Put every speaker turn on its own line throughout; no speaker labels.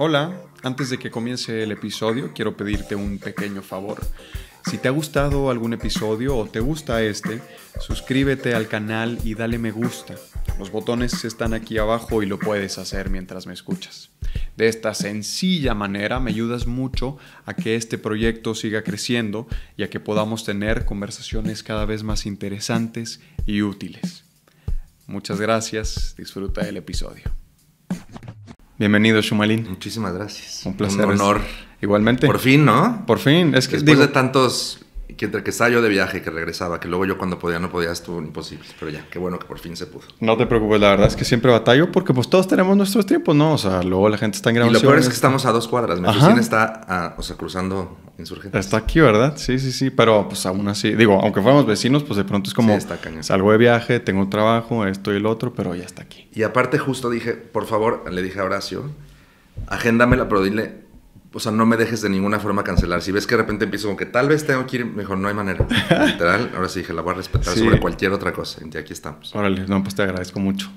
Hola, antes de que comience el episodio quiero pedirte un pequeño favor. Si te ha gustado algún episodio o te gusta este, suscríbete al canal y dale me gusta. Los botones están aquí abajo y lo puedes hacer mientras me escuchas. De esta sencilla manera me ayudas mucho a que este proyecto siga creciendo y a que podamos tener conversaciones cada vez más interesantes y útiles. Muchas gracias, disfruta el episodio. Bienvenido, Shumalín. Muchísimas gracias. Un placer. Un honor. Igualmente. Por fin, ¿no? Por fin. Es que Después de tantos
que entre que estaba de viaje, que regresaba, que luego yo cuando podía no podía, estuvo imposible. Pero ya, qué bueno que por fin se
pudo. No te preocupes, la verdad es que siempre batallo porque pues todos tenemos nuestros tiempos, ¿no? O sea, luego la gente está en gran Y lo peor es que estamos
a dos cuadras. Mi Ajá.
está, o sea, cruzando insurgentes. Está aquí, ¿verdad? Sí, sí, sí. Pero pues aún así, digo, aunque fuéramos vecinos, pues de pronto es como... Sí, está Salgo de viaje, tengo un trabajo, esto y el otro, pero ya está aquí.
Y aparte justo dije, por favor, le dije a Horacio, agéndamela, pero dile o sea, no me dejes de ninguna forma cancelar. Si ves que de repente empiezo como que tal vez tengo que
ir, mejor no hay manera. Literal, ahora sí dije, la voy a respetar sobre cualquier otra cosa. Y aquí estamos. Órale, no, pues te agradezco mucho.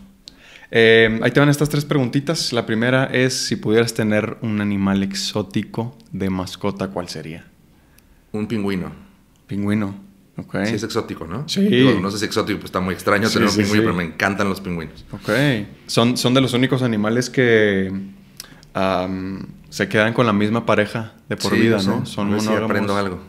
Eh, ahí te van estas tres preguntitas. La primera es si pudieras tener un animal exótico de mascota, ¿cuál sería? Un pingüino. Pingüino. ok. Sí, es exótico, ¿no? Sí. no sé
si exótico, pues está muy extraño tener un pingüino, pero me
encantan los pingüinos. Ok. Son, son de los únicos animales que se quedan con la misma pareja de por vida, ¿no? Sé. Son aprendo algo.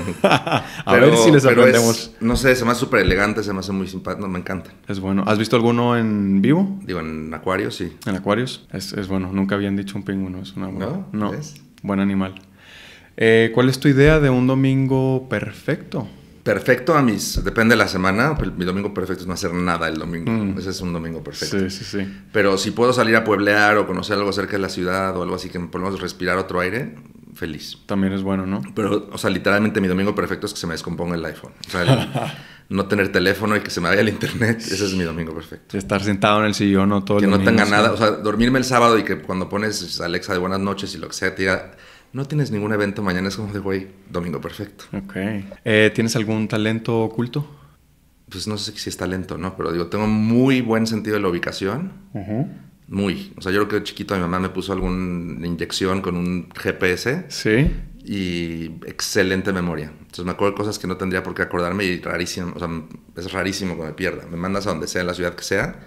a ver si les aprendemos.
no sé, se me hace súper elegante, se me hace muy simpático, me encanta.
Es bueno. ¿Has visto alguno en vivo? Digo, en acuarios, sí. ¿En acuarios? Es, bueno, nunca habían dicho un pingüino, es una buena. No, no. buen animal. Eh, ¿Cuál es tu idea de un domingo perfecto? perfecto a mis.
Depende de la semana. Mi domingo
perfecto es no hacer nada el domingo.
Mm. Ese es un domingo perfecto. Sí, sí, sí. Pero si puedo salir a pueblear o conocer algo cerca de la ciudad o algo así que podemos respirar otro aire, feliz. También es bueno, ¿no? Pero, o sea, literalmente mi domingo perfecto es que se me descomponga el iPhone. O sea, no tener teléfono y que se me vaya el internet, ese es mi domingo
perfecto. Estar sentado en el sillón o todo. Que no tenga nada, o
sea, dormirme el sábado y que cuando pones Alexa de buenas noches y lo que sea, te no tienes ningún evento mañana, es como de, güey, domingo perfecto. Eh, ¿Tienes algún talento oculto? Pues no sé si es talento, ¿no? Pero digo, tengo muy buen sentido de la ubicación. Muy. O sea, yo creo que chiquito mi mamá me puso alguna inyección con un GPS. Sí. Y excelente memoria. Entonces me acuerdo de cosas que no tendría por qué acordarme y rarísimo, o sea, es rarísimo que me pierda. Me mandas a donde sea, en la ciudad que sea,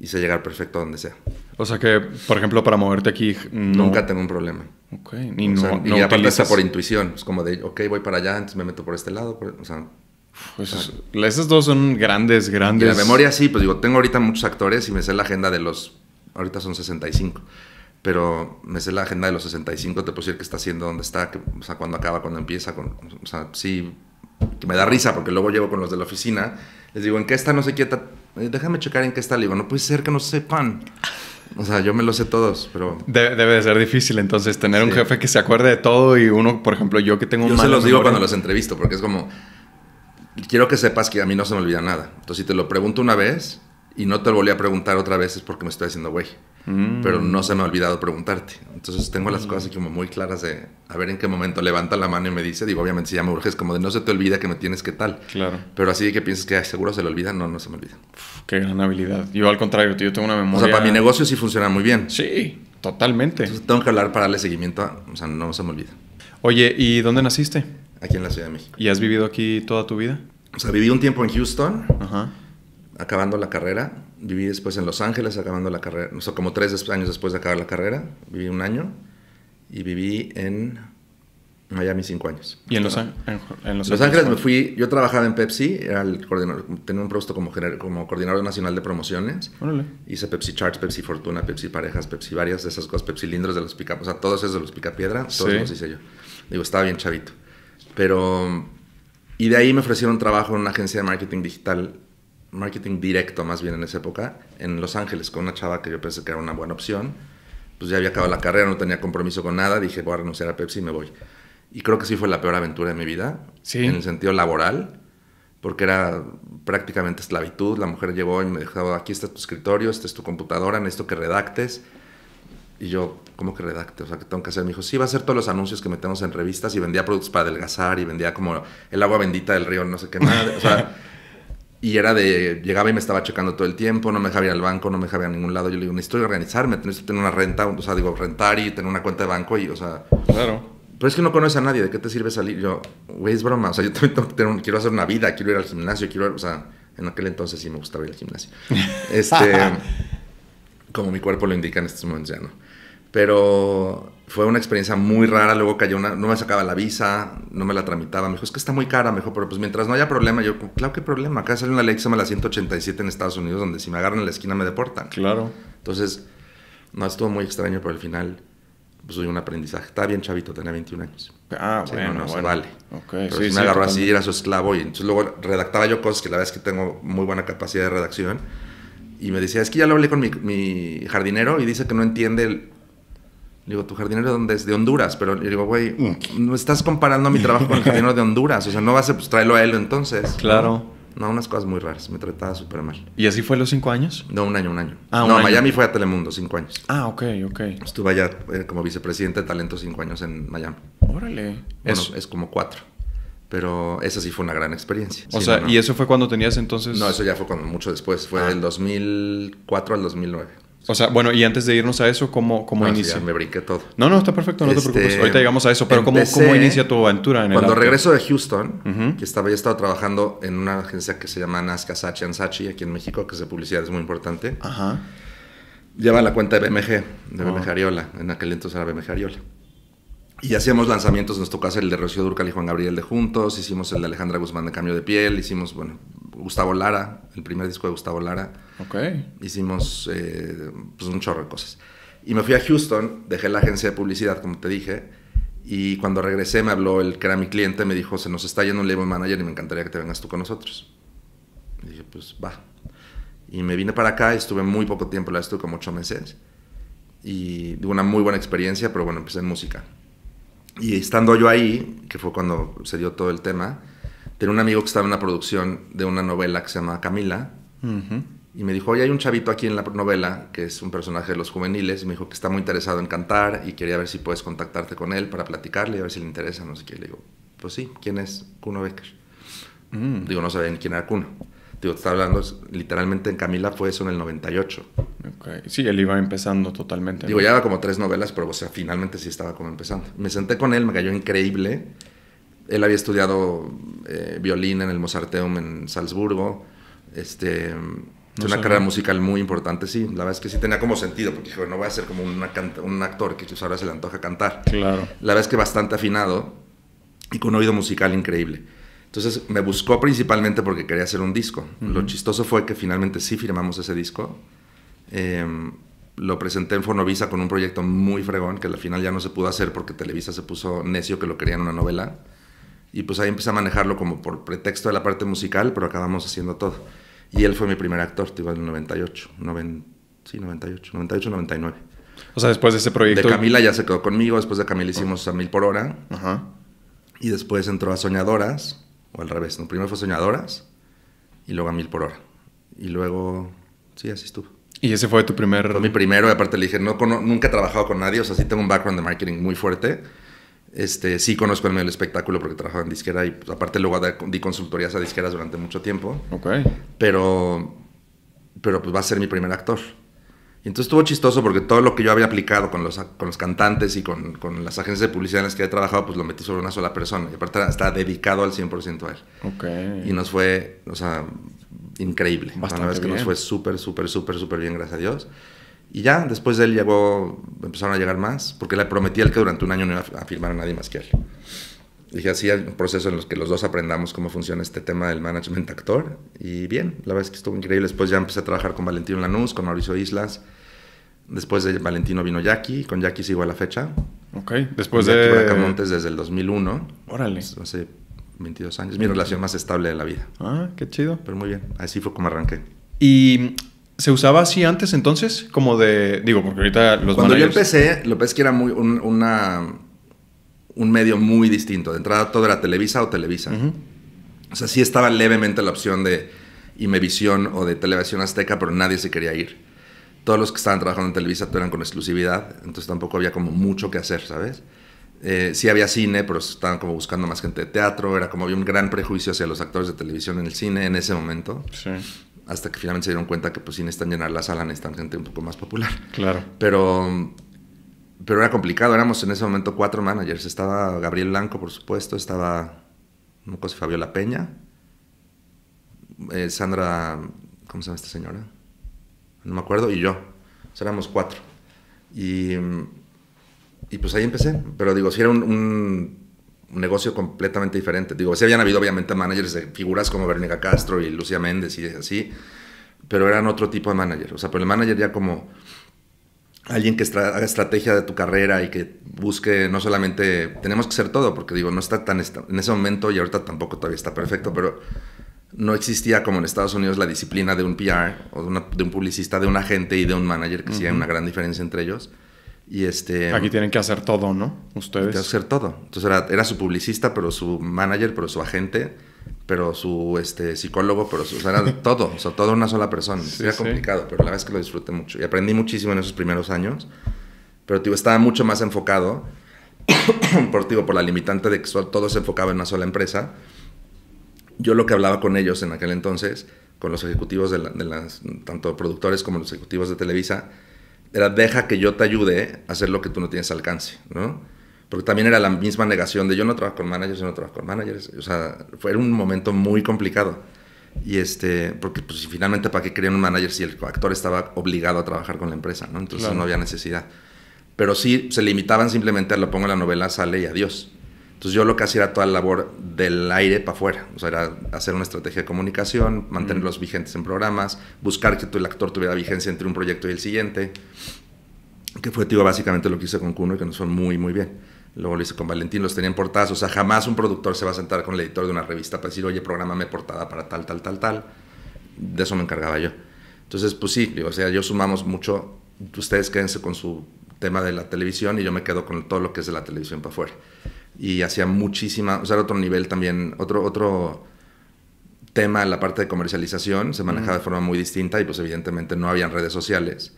y sé llegar perfecto a donde sea.
O sea que, por ejemplo, para moverte aquí... Nunca tengo un
problema. Ok. Ni o sea, y aparte está por intuición. Es como de, ok, voy para allá, entonces me meto por este lado. O sea... Pues
esas dos son grandes, grandes... Y la memoria sí, pues
digo, tengo ahorita muchos actores y me sé la agenda de los... Ahorita son 65 pero me sé la agenda de los 65, te puedo decir que está haciendo, dónde está, que, o sea, cuándo acaba, cuándo empieza, con, o sea, sí, que me da risa porque luego llevo con los de la oficina, les digo, ¿en qué está? No sé qué, eh, déjame checar en qué está, le digo, no puede ser que no sepan.
O sea, yo me lo sé todos, pero... debe de ser difícil entonces tener un jefe que se acuerde de todo y uno, por ejemplo, yo que tengo un... Yo se los digo cuando los entrevisto,
porque es como, quiero que sepas que a mí no se me olvida nada. Entonces, si te lo pregunto una vez y no te lo volví a preguntar otra vez es porque me estoy haciendo güey. Pero mm. no se me ha olvidado preguntarte. Entonces tengo las mm. cosas aquí como muy claras de a ver en qué momento levanta la mano y me dice. Digo, obviamente si ya me urges, como de no se te olvida que me tienes que tal. Claro. Pero así que piensas que seguro se le olvida, no, no se me olvida. qué gran habilidad. Yo al contrario, yo tengo una memoria. O sea, para mi negocio sí funciona muy bien. Sí, totalmente. Entonces tengo que hablar para darle seguimiento, o sea, no se me olvida.
Oye, ¿y dónde naciste? Aquí en la Ciudad de México.
¿Y has vivido aquí toda tu vida? O sea, viví
un tiempo en Houston,
acabando la carrera viví después en Los Ángeles acabando la carrera, o sea, como tres años después de acabar la carrera, viví un año y viví en Miami cinco años. ¿Y en Los, Ángeles? en los, Ángeles? me fui, yo trabajaba en Pepsi, tenía un puesto como, como coordinador nacional de promociones. Hice Pepsi Charts, Pepsi Fortuna, Pepsi Parejas, Pepsi varias de esas cosas, Pepsi Lindros de los Pica, o sea, todos esos de los Picapiedra, todos los hice yo. Digo, estaba bien chavito. Pero, y de ahí me ofrecieron trabajo en una agencia de marketing digital marketing directo más bien en esa época, en Los Ángeles, con una chava que yo pensé que era una buena opción. Pues ya había acabado la carrera, no tenía compromiso con nada, dije voy a renunciar a Pepsi y me voy. Y creo que sí fue la peor aventura de mi vida, en el sentido laboral, porque era prácticamente esclavitud. La mujer llegó y me dejaba, aquí está tu escritorio, esta es tu computadora, necesito que redactes. Y yo, ¿cómo que redacte? O sea, ¿qué tengo que hacer? Me dijo, sí, va a hacer todos los anuncios que metemos en revistas y vendía productos para adelgazar y vendía como el agua bendita del río, no sé qué más. O sea, Y era de, llegaba y me estaba checando todo el tiempo, no me dejaba ir al banco, no me dejaba ir a ningún lado. Yo le digo, necesito organizarme, necesito tener una renta, o sea, digo, rentar y tener una cuenta de banco y, o sea... Claro. Pero es que no conoces a nadie, ¿de qué te sirve salir? Yo, güey, es broma, o sea, yo también quiero hacer una vida, quiero ir al gimnasio, quiero, o sea, en aquel entonces sí me gustaba ir al gimnasio. Este, como mi cuerpo lo indica en estos momentos ya no. Pero fue una experiencia muy rara, luego cayó una, no me sacaba la visa, no me la tramitaba, me dijo, es que está muy cara, me dijo, pero pues mientras no haya problema, yo, claro ¿qué problema, acá sale una ley que se llama la 187 en Estados Unidos, donde si me agarran en la esquina me deportan. Claro. Entonces, no, estuvo muy extraño, pero al final, pues soy un aprendizaje. está bien chavito, tenía 21 años. Ah, bueno, vale. pero si me agarró así, era su esclavo, y entonces luego redactaba yo cosas que la verdad es que tengo muy buena capacidad de redacción, y me decía, es que ya lo hablé con mi, jardinero y dice que no entiende digo, tu jardinero es de Honduras, pero le digo, güey, no estás comparando mi trabajo con el jardinero de Honduras, o sea, no vas a, pues a él entonces. Claro. No, unas cosas muy raras, me trataba súper mal. ¿Y así fue los cinco años? No, un año, un año. Ah, no, Miami fue a Telemundo, cinco años. Ah, ok, ok. Estuve allá eh, como vicepresidente de talento cinco años en Miami. Órale. Bueno, es como cuatro. Pero esa sí fue una gran experiencia. O sea, ¿y eso fue cuando tenías entonces...? No, eso ya fue cuando, mucho después. Fue ah. del
2004 al 2009. O sea, bueno, y antes de irnos a eso, ¿cómo, cómo ah, inicia? me brinqué todo. No, no, está perfecto, no te este, preocupes. Ahorita llegamos a eso, pero ¿cómo, inicia tu aventura Cuando regreso
de Houston, que estaba, ya estaba trabajando en una agencia que se llama Nazca Sachi Sachi, aquí en México, que es de publicidad, es muy importante. Ajá. Lleva la cuenta de BMG, de BMG ah. Ariola. En aquel entonces era BMG Ariola. Y hacíamos lanzamientos, nos tocó hacer el de Rocío Durcal y Juan Gabriel de Juntos, hicimos el de Alejandra Guzmán de Cambio de Piel, hicimos, bueno, Gustavo Lara, el primer disco de Gustavo Lara. Hicimos eh, pues un chorro de cosas. Y me fui a Houston, dejé la agencia de publicidad, como te dije, y cuando regresé me habló el que era mi cliente, me dijo, se nos está yendo un label manager y me encantaría que te vengas tú con nosotros. Y dije, pues va. Y me vine para acá, estuve muy poco tiempo, la estuve como ocho meses. Y tuve una muy buena experiencia, pero bueno, empecé en música. Y estando yo ahí, que fue cuando se dio todo el tema, tenía un amigo que estaba en la producción de una novela que se llama Camila. Uh y me dijo, oye, hay un chavito aquí en la novela que es un personaje de los juveniles, y me dijo que está muy interesado en cantar y quería ver si puedes contactarte con él para platicarle y a ver si le interesa, no sé qué. Le digo, pues sí, ¿quién es Cuno Becker? Mm. Digo, no sabía ni quién era Cuno Digo, te está hablando, literalmente en Camila fue eso en el 98. Okay. Sí, él iba empezando totalmente. Digo, ya era como tres novelas, pero o sea, finalmente sí estaba como empezando. Me senté con él, me cayó increíble. Él había estudiado eh, violín en el Mozarteum en Salzburgo. Este no una carrera musical muy importante, sí. La verdad es que sí tenía como sentido, porque dije, no voy a ser como un actor que pues, ahora se le antoja cantar. Claro. La verdad es que bastante afinado y con un oído musical increíble. Entonces me buscó principalmente porque quería hacer un disco. Lo chistoso fue que finalmente sí firmamos ese disco. Em, lo presenté en Fornovisa con un proyecto muy fregón que al final ya no se pudo hacer porque Televisa se puso necio que lo quería en una novela. Y pues ahí empecé a manejarlo como por pretexto de la parte musical, pero acabamos haciendo todo. Y él fue mi primer actor, te en el 98, sí, 98, 98, 99.
O sea, después de ese proyecto. De Camila ya
se quedó conmigo, después de Camila hicimos ah. a Mil por Hora. Ajá. Y después entró a Soñadoras, o al revés, ¿no? primero fue Soñadoras y luego a Mil por Hora. Y luego, sí, así estuvo. ¿Y ese fue tu primer...? mi primero, y aparte le dije, no, nunca he trabajado con nadie, o sea, sí tengo un background de marketing muy fuerte, este, sí conozco el medio del espectáculo porque trabajaba en disquera y pues, aparte luego di consultorías a disqueras durante mucho tiempo. Ok. Pero, pero pues va a ser mi primer actor. Y entonces estuvo chistoso porque todo lo que yo había aplicado con los, con los cantantes y con, con las agencias de publicidad en las que he trabajado, pues lo metí sobre una sola persona. Y aparte está dedicado al 100% a él. Ok. Y nos fue, o sea, increíble. Bastante una que nos fue súper, súper, súper, súper bien, gracias a Dios. Y ya, después de él llegó, empezaron a llegar más, porque le prometí a que durante un año no iba a firmar a nadie más que él. Dije, así hay un proceso en los que los dos aprendamos cómo funciona este tema del management actor. Y bien, la verdad es que estuvo increíble. Después ya empecé a trabajar con Valentino Lanús, con Mauricio Islas. Después de Valentino vino Jackie, con Jackie sigo a la fecha.
Ok, después de... Jackie Montes
desde el 2001. Órale. Pues, hace 22
años. Mi relación más estable de la vida. Ah, qué chido. Pero muy bien, así fue como arranqué. Y ¿Se usaba así antes entonces? Como de. Digo, porque ahorita los Cuando yo empecé,
lo que es que era muy un, una, un medio muy distinto. De entrada todo era Televisa o Televisa. O sea, sí estaba levemente la opción de Imevisión o de Televisión Azteca, pero nadie se quería ir. Todos los que estaban trabajando en Televisa eran con exclusividad, entonces tampoco había como mucho que hacer, ¿sabes? Eh, sí había cine, pero estaban como buscando más gente de teatro, era como había un gran prejuicio hacia los actores de televisión en el cine en ese momento. Sí hasta que finalmente se dieron cuenta que pues sí necesitan llenar la sala, necesitan gente un poco más popular. Claro. Pero, pero era complicado, éramos en ese momento cuatro managers. Estaba Gabriel Blanco, por supuesto, estaba, no Fabio Fabiola Peña, eh, Sandra, ¿cómo se llama esta señora? No me acuerdo, y yo. éramos cuatro. Y, pues ahí empecé. Pero digo, si era un un negocio completamente diferente. Digo, sí habían habido obviamente managers de figuras como Verónica Castro y Lucía Méndez y así, pero eran otro tipo de manager. O sea, pero el manager ya como alguien que haga estrategia de tu carrera y que busque no solamente, tenemos que ser todo, porque digo, no está tan, en ese momento y ahorita tampoco todavía está perfecto, pero no existía como en Estados Unidos la disciplina de un PR o de, un publicista, de un agente y de un manager que sí hay una gran diferencia entre ellos. Y este, Aquí tienen que hacer todo, ¿no? Ustedes. Tienen que hacer todo. Entonces era, su publicista, pero su manager, pero su agente, pero su este, psicólogo, pero su, o sea, era todo, o sea, todo una sola persona. Sí, era complicado, pero la verdad es que lo disfruté mucho. Y aprendí muchísimo en esos primeros años, pero estaba mucho más enfocado, por, por la limitante de que todo se enfocaba en una sola empresa. Yo lo que hablaba con ellos en aquel entonces, con los ejecutivos de, de las, tanto productores como los ejecutivos de Televisa, era deja que yo te ayude a hacer lo que tú no tienes alcance, ¿no? Porque también era la misma negación de yo no trabajo con managers, yo no trabajo con managers. O sea, fue un momento muy complicado. Y este, porque pues finalmente para qué querían un manager si el actor estaba obligado a trabajar con la empresa, ¿no? Entonces no había necesidad. Pero sí se limitaban simplemente a lo pongo en la novela, sale y adiós. Entonces yo lo que hacía era toda la labor del aire para afuera, o sea, era hacer una estrategia de comunicación, mantenerlos vigentes en programas, buscar que el actor tuviera vigencia entre un proyecto y el siguiente, que fue, tío, básicamente lo que hice con Cuno y que nos son muy, muy bien. Luego lo hice con Valentín, los tenía en portadas, o sea, jamás un productor se va a sentar con el editor de una revista para decir, oye, programa me portada para tal, tal, tal, tal. De eso me encargaba yo. Entonces, pues sí, digo, o sea, yo sumamos mucho, ustedes quédense con su tema de la televisión y yo me quedo con todo lo que es de la televisión para afuera y hacía muchísima, o sea, era otro nivel también, otro, otro tema en la parte de comercialización, se manejaba de forma muy distinta y pues evidentemente no habían redes sociales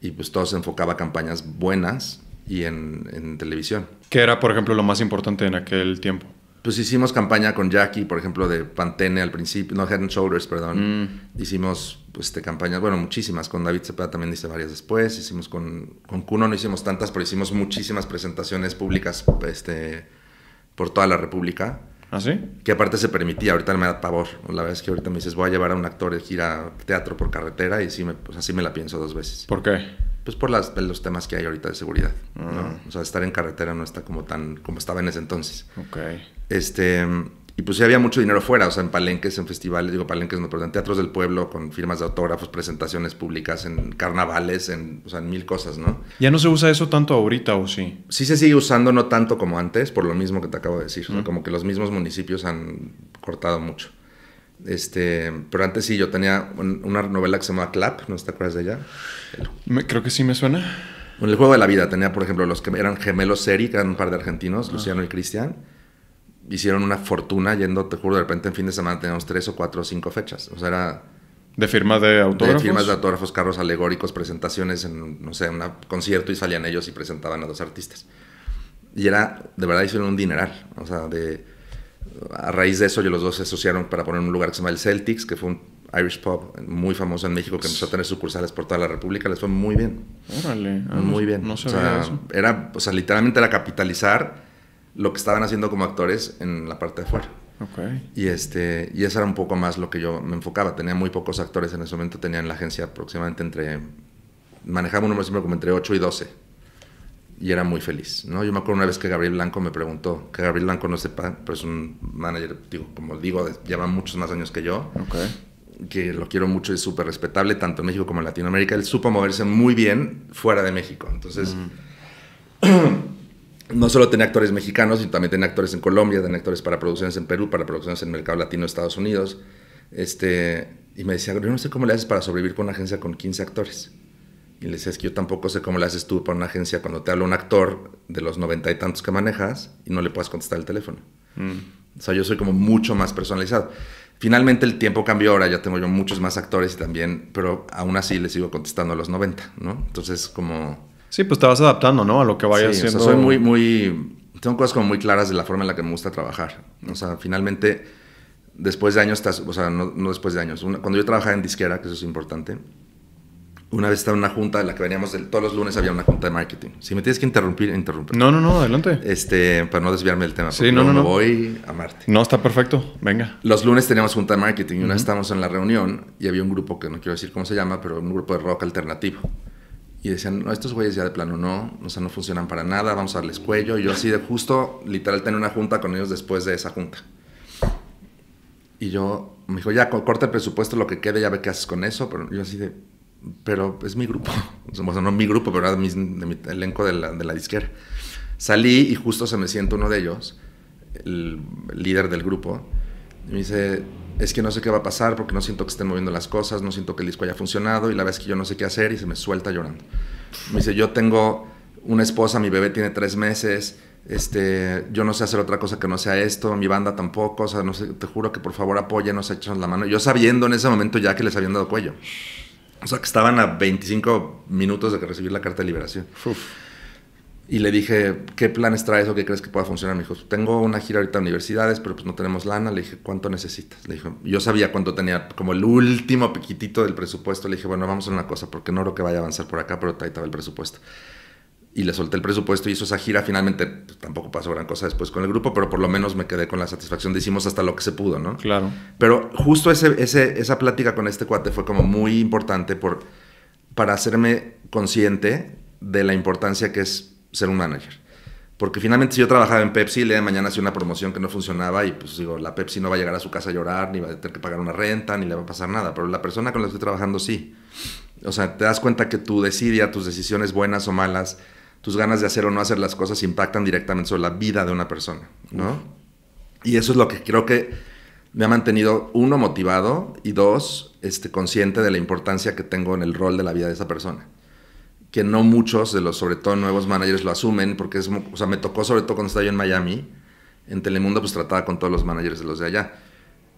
y pues todo se enfocaba a campañas buenas y en, en televisión. ¿Qué era, por ejemplo, lo más importante en aquel tiempo? pues hicimos campaña con Jackie, por ejemplo, de Pantene al principio, no, Head and Shoulders, perdón. Mm. Hicimos pues, este, campañas, bueno, muchísimas. Con David Cepeda también hice varias después. Hicimos con, con Kuno, no hicimos tantas, pero hicimos muchísimas presentaciones públicas este, por toda la República. ¿Ah, sí? Que aparte se permitía, ahorita me da pavor. La verdad es que ahorita me dices, voy a llevar a un actor de gira teatro por carretera y sí me, pues, así me la pienso dos veces. ¿Por qué? Pues por las, los temas que hay ahorita de seguridad. Ah. O sea, estar en carretera no está como tan como estaba en ese entonces. Ok. Este, y pues sí había mucho dinero fuera, o sea, en palenques, en festivales, digo palenques no, pero en teatros del pueblo, con firmas de autógrafos, presentaciones públicas, en carnavales, en, o sea, mil cosas, ¿no?
¿Ya no se usa eso tanto ahorita o
sí? Sí se sigue usando, no tanto como antes, por lo mismo que te acabo de decir, como que los mismos municipios han cortado mucho. Este, pero antes sí, yo tenía una novela que se llamaba Clap, ¿no te acuerdas de ella? creo que sí me suena. En el juego de la vida tenía, por ejemplo, los que eran gemelos Seri, que eran un par de argentinos, ah. Luciano y Cristian hicieron una fortuna yendo, te juro, de repente en fin de semana teníamos tres o cuatro o cinco fechas. O sea, era... ¿De firmas de autógrafos? De firmas de autógrafos, carros alegóricos, presentaciones en, no sé, un concierto y salían ellos y presentaban a dos artistas. Y era, de verdad, hicieron un dineral. O sea, de, a raíz de eso, yo los dos se asociaron para poner un lugar que se llama el Celtics, que fue un Irish pub muy famoso en México que empezó a tener sucursales por toda la República. Les fue muy bien. Órale. Ah, muy bien. o sea, Era, o sea, literalmente era capitalizar lo que estaban haciendo como actores en la parte de fuera Okay. Y, este, y eso era un poco más lo que yo me enfocaba. Tenía muy pocos actores en ese momento, tenía en la agencia aproximadamente entre. Manejaba un número siempre como entre 8 y 12. Y era muy feliz, ¿no? Yo me acuerdo una vez que Gabriel Blanco me preguntó, que Gabriel Blanco no sepa, pero es un manager, digo, como digo, lleva muchos más años que yo. Okay. Que lo quiero mucho, y es súper respetable, tanto en México como en Latinoamérica. Él supo moverse muy bien fuera de México. Entonces. no solo tenía actores mexicanos, sino también tenía actores en Colombia, tenía actores para producciones en Perú, para producciones en el mercado latino de Estados Unidos. Este, y me decía, yo no sé cómo le haces para sobrevivir con una agencia con 15 actores. Y le decía, es que yo tampoco sé cómo le haces tú para una agencia cuando te habla un actor de los noventa y tantos que manejas y no le puedes contestar el teléfono. Mm. O sea, yo soy como mucho más personalizado. Finalmente el tiempo cambió ahora, ya tengo yo muchos más actores también, pero aún así le sigo contestando a los 90, ¿no? Entonces, como
Sí, pues te vas adaptando, ¿no? A lo que vayas haciendo. O soy muy,
muy. Tengo cosas como muy claras de la forma en la que me gusta trabajar. O sea, finalmente, después de años, estás... o sea, no, después de años. cuando yo trabajaba en disquera, que eso es importante, una vez estaba en una junta en la que veníamos, todos los lunes había una junta de marketing. Si me tienes que interrumpir, interrumpe.
No, no, no, adelante.
Este, para no desviarme del tema. Sí, no, no, voy
a Marte. No, está perfecto.
Venga. Los lunes teníamos junta de marketing y una vez estábamos en la reunión y había un grupo que no quiero decir cómo se llama, pero un grupo de rock alternativo. Y decían, no, estos güeyes ya de plano no, o sea, no funcionan para nada, vamos a darles cuello. Y yo así de justo, literal, tenía una junta con ellos después de esa junta. Y yo, me dijo, ya, corta el presupuesto, lo que quede, ya ve qué haces con eso. Pero yo así de, pero es mi grupo. O sea, no mi grupo, pero era mi, de mi elenco de la, de la disquera. Salí y justo se me sienta uno de ellos, el líder del grupo, y me dice, es que no sé qué va a pasar porque no siento que estén moviendo las cosas, no siento que el disco haya funcionado y la vez que yo no sé qué hacer y se me suelta llorando. Me dice, yo tengo una esposa, mi bebé tiene tres meses, este, yo no sé hacer otra cosa que no sea esto, mi banda tampoco, o sea, no sé, te juro que por favor apóyenos, echen la mano. Yo sabiendo en ese momento ya que les habían dado cuello. O sea, que estaban a 25 minutos de recibir la carta de liberación. Uf. Y le dije, ¿qué planes traes o qué crees que pueda funcionar? Me dijo, tengo una gira ahorita a universidades, pero pues no tenemos lana. Le dije, ¿cuánto necesitas? Le dijo, yo sabía cuánto tenía, como el último piquitito del presupuesto. Le dije, bueno, vamos a una cosa, porque no creo que vaya a avanzar por acá, pero ahí estaba el presupuesto. Y le solté el presupuesto y hizo esa gira. Finalmente, pues, tampoco pasó gran cosa después con el grupo, pero por lo menos me quedé con la satisfacción de hicimos hasta lo que se pudo, ¿no? Claro. Pero justo ese, ese, esa plática con este cuate fue como muy importante por, para hacerme consciente de la importancia que es ser un manager. Porque finalmente si yo trabajaba en Pepsi, y le de mañana hacía una promoción que no funcionaba y pues digo, la Pepsi no va a llegar a su casa a llorar, ni va a tener que pagar una renta, ni le va a pasar nada, pero la persona con la que estoy trabajando sí. O sea, te das cuenta que tu decidia, tus decisiones buenas o malas, tus ganas de hacer o no hacer las cosas impactan directamente sobre la vida de una persona, ¿no? Y eso es lo que creo que me ha mantenido, uno, motivado y dos, este, consciente de la importancia que tengo en el rol de la vida de esa persona que no muchos de los, sobre todo nuevos managers, lo asumen, porque es, o sea, me tocó sobre todo cuando estaba yo en Miami, en Telemundo pues trataba con todos los managers de los de allá.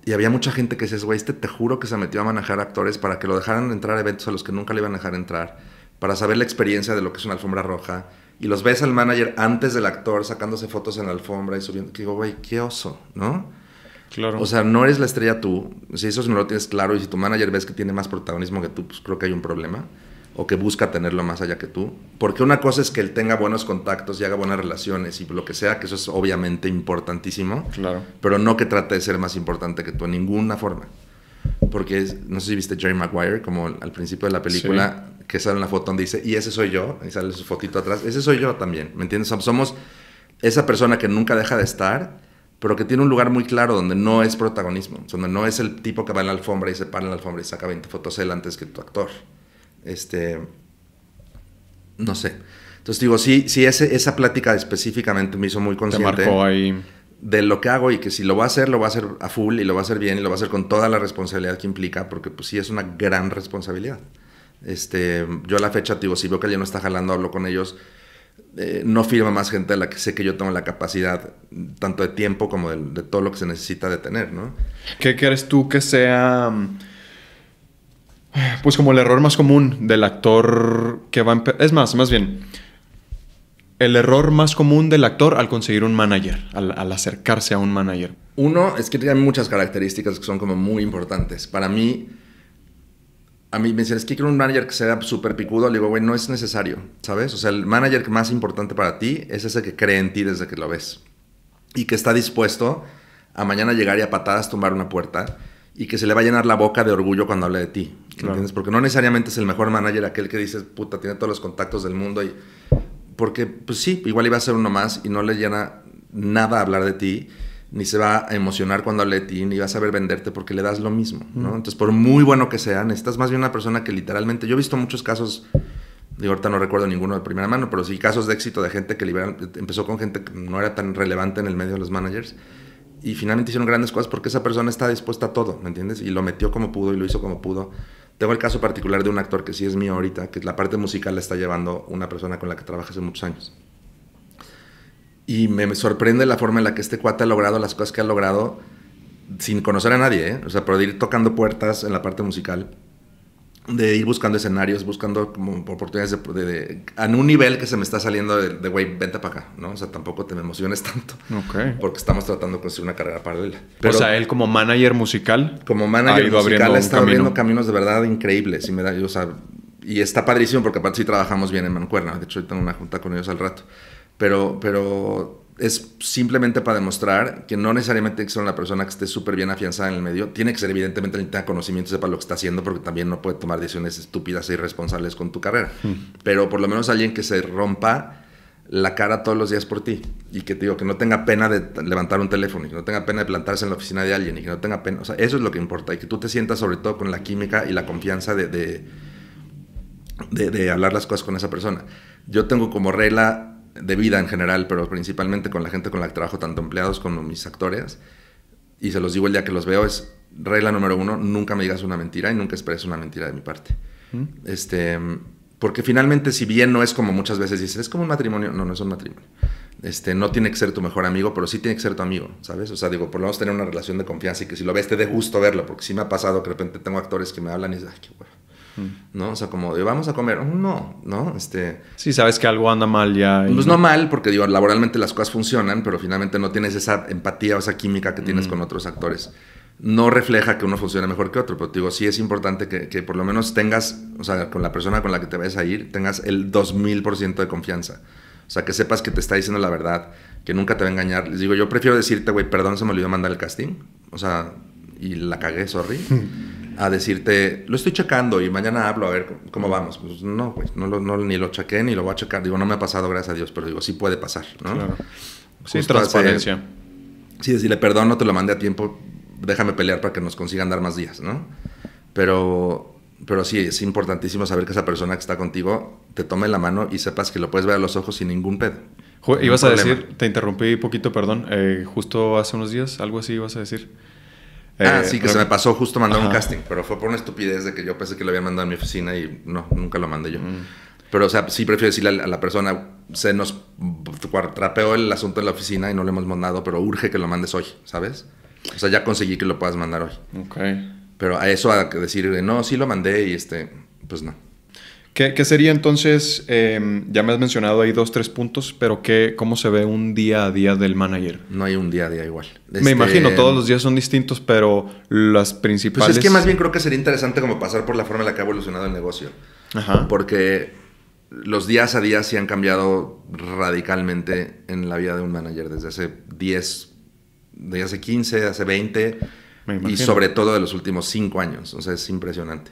Y había mucha gente que decía, güey, este te juro que se metió a manejar actores para que lo dejaran entrar a eventos a los que nunca le iban a dejar entrar, para saber la experiencia de lo que es una alfombra roja. Y los ves al manager antes del actor sacándose fotos en la alfombra y subiendo. Que digo, güey, qué oso, ¿no? Claro. O sea, no eres la estrella tú. Si eso no lo tienes claro y si tu manager ves que tiene más protagonismo que tú, pues creo que hay un problema o que busca tenerlo más allá que tú. Porque una cosa es que él tenga buenos contactos y haga buenas relaciones y lo que sea, que eso es obviamente importantísimo. Claro. Pero no que trate de ser más importante que tú en ninguna forma. Porque no sé si viste Jerry Maguire, como al principio de la película, que sale una foto donde dice, y ese soy yo, y sale su fotito atrás, ese soy yo también, ¿me entiendes? Somos esa persona que nunca deja de estar, pero que tiene un lugar muy claro donde no es protagonismo, donde no es el tipo que va en la alfombra y se para en la alfombra y saca 20 fotos él antes que tu actor. Este, no sé. Entonces digo, sí, sí, ese, esa plática específicamente me hizo muy consciente. marcó ahí. De lo que hago y que si lo va a hacer, lo va a hacer a full y lo va a hacer bien y lo va a hacer con toda la responsabilidad que implica, porque pues sí es una gran responsabilidad. Este, yo a la fecha, digo, si veo que alguien no está jalando, hablo con ellos. Eh, no firma más gente de la que sé que yo tengo la capacidad, tanto de tiempo como de, de todo lo que se necesita de tener,
¿no? ¿Qué quieres tú que sea pues como el error más común del actor que va Es más, más bien, el error más común del actor al conseguir un manager, al, acercarse a un manager.
Uno es que tiene muchas características que son como muy importantes. Para mí, a mí me dicen, es que quiero un manager que sea súper picudo. Le digo, güey, no es necesario, ¿sabes? O sea, el manager más importante para ti es ese que cree en ti desde que lo ves. Y que está dispuesto a mañana llegar y a patadas tumbar una puerta y que se le va a llenar la boca de orgullo cuando hable de ti. ¿Entiendes? Porque no necesariamente es el mejor manager aquel que dices, puta, tiene todos los contactos del mundo. Y... Porque, pues sí, igual iba a ser uno más y no le llena nada hablar de ti, ni se va a emocionar cuando hable de ti, ni va a saber venderte porque le das lo mismo, ¿no? Entonces, por muy bueno que sea, necesitas más bien una persona que literalmente. Yo he visto muchos casos. Digo, ahorita no recuerdo ninguno de primera mano, pero sí casos de éxito de gente que empezó con gente que no era tan relevante en el medio de los managers y finalmente hicieron grandes cosas porque esa persona está dispuesta a todo, ¿me entiendes? Y lo metió como pudo y lo hizo como pudo. Tengo el caso particular de un actor que sí es mío ahorita, que la parte musical la está llevando una persona con la que trabaja hace muchos años. Y me, sorprende la forma en la que este cuate ha logrado las cosas que ha logrado sin conocer a nadie, ¿eh? O sea, por ir tocando puertas en la parte musical de ir buscando escenarios, buscando como oportunidades de, en un nivel que se me está saliendo de, güey, vente para acá, ¿no? O sea, tampoco te me emociones tanto. Ok. Porque estamos tratando de construir una carrera paralela. Pero, o sea,
él como manager musical. Como manager musical está abriendo
caminos de verdad increíbles. Y me da, o sea, y está padrísimo porque aparte sí trabajamos bien en Mancuerna. De hecho, ahorita tengo una junta con ellos al rato. Pero, pero es simplemente para demostrar que no necesariamente que ser una persona que esté súper bien afianzada en el medio. Tiene que ser, evidentemente, tenga conocimiento, sepa lo que está haciendo, porque también no puede tomar decisiones estúpidas e irresponsables con tu carrera. Hmm. Pero por lo menos alguien que se rompa la cara todos los días por ti y que digo que no tenga pena de levantar un teléfono y que no tenga pena de plantarse en la oficina de alguien y que no tenga pena, eso es lo que importa y que tú te sientas sobre todo con la química y la confianza de, de hablar las cosas con esa persona. Yo tengo como regla de vida en general, pero principalmente con la gente con la que trabajo, tanto empleados como mis actores, y se los digo el día que los veo, es regla número uno, nunca me digas una mentira y nunca esperes una mentira de mi parte. ¿Mm? Este, porque finalmente, si bien no es como muchas veces dices, es como un matrimonio, no, no es un matrimonio. Este, no tiene que ser tu mejor amigo, pero sí tiene que ser tu amigo, ¿sabes? O sea, digo, por lo menos tener una relación de confianza y que si lo ves te dé gusto verlo, porque sí me ha pasado que de repente tengo actores que me hablan y dicen, ay, qué bueno ¿no? O sea, como digo vamos a comer, mm, no, ¿no? Este,
sí, sabes que algo anda mal ya. Pues no mal,
porque digo, laboralmente las cosas funcionan, pero finalmente no tienes esa empatía o esa química que tienes mm. con otros actores. No refleja que uno funcione mejor que otro, pero digo, sí es importante que, que por lo menos tengas, o sea, con la persona con la que te vayas a ir, tengas el 2000% de confianza. O sea, que sepas que te está diciendo la verdad, que nunca te va a engañar. Les digo, yo prefiero decirte, güey, perdón, se me olvidó mandar el casting. O sea, y la cagué, sorry. a decirte, lo estoy checando y mañana hablo a ver cómo vamos. Pues no, pues... no, ni lo chequé ni lo voy a checar. Digo, no me ha pasado, gracias a Dios, pero digo, sí puede pasar, ¿no? Claro.
Sí, transparencia.
sí, decirle, perdón, no te lo mandé a tiempo, déjame pelear para que nos consigan dar más días, ¿no? Pero, pero sí, es importantísimo saber que esa persona que está contigo te tome la mano y sepas que lo puedes ver a los ojos sin ningún pedo.
Ibas a decir, te interrumpí poquito, perdón, eh, justo hace unos días, algo así ibas a decir. Eh, ah, sí, que se me
pasó justo mandar un casting, pero fue por una estupidez de que yo pensé que lo había mandado a mi oficina y no, nunca lo mandé yo. Mm. Pero, o sea, sí prefiero decirle a la persona, se nos trapeó el asunto de la oficina y no lo hemos mandado, pero urge que lo mandes hoy, ¿sabes? O sea, ya conseguí que lo puedas mandar hoy. Ok. Pero a eso, a decir, no, sí lo mandé y este, pues
no. ¿Qué, sería entonces, em, ya me has mencionado ahí dos, tres puntos, pero qué, ¿cómo se ve un día a día del manager? No hay un día a día igual. Me este, imagino, todos los días son distintos, pero las principales... Pues es que más bien
creo que sería interesante como pasar por la forma en la que ha evolucionado el negocio. Ajá. Porque los días a días sí han cambiado radicalmente en la vida de un manager desde hace 10, desde hace 15, hace 20 y sobre todo de los últimos 5 años. O sea, es impresionante.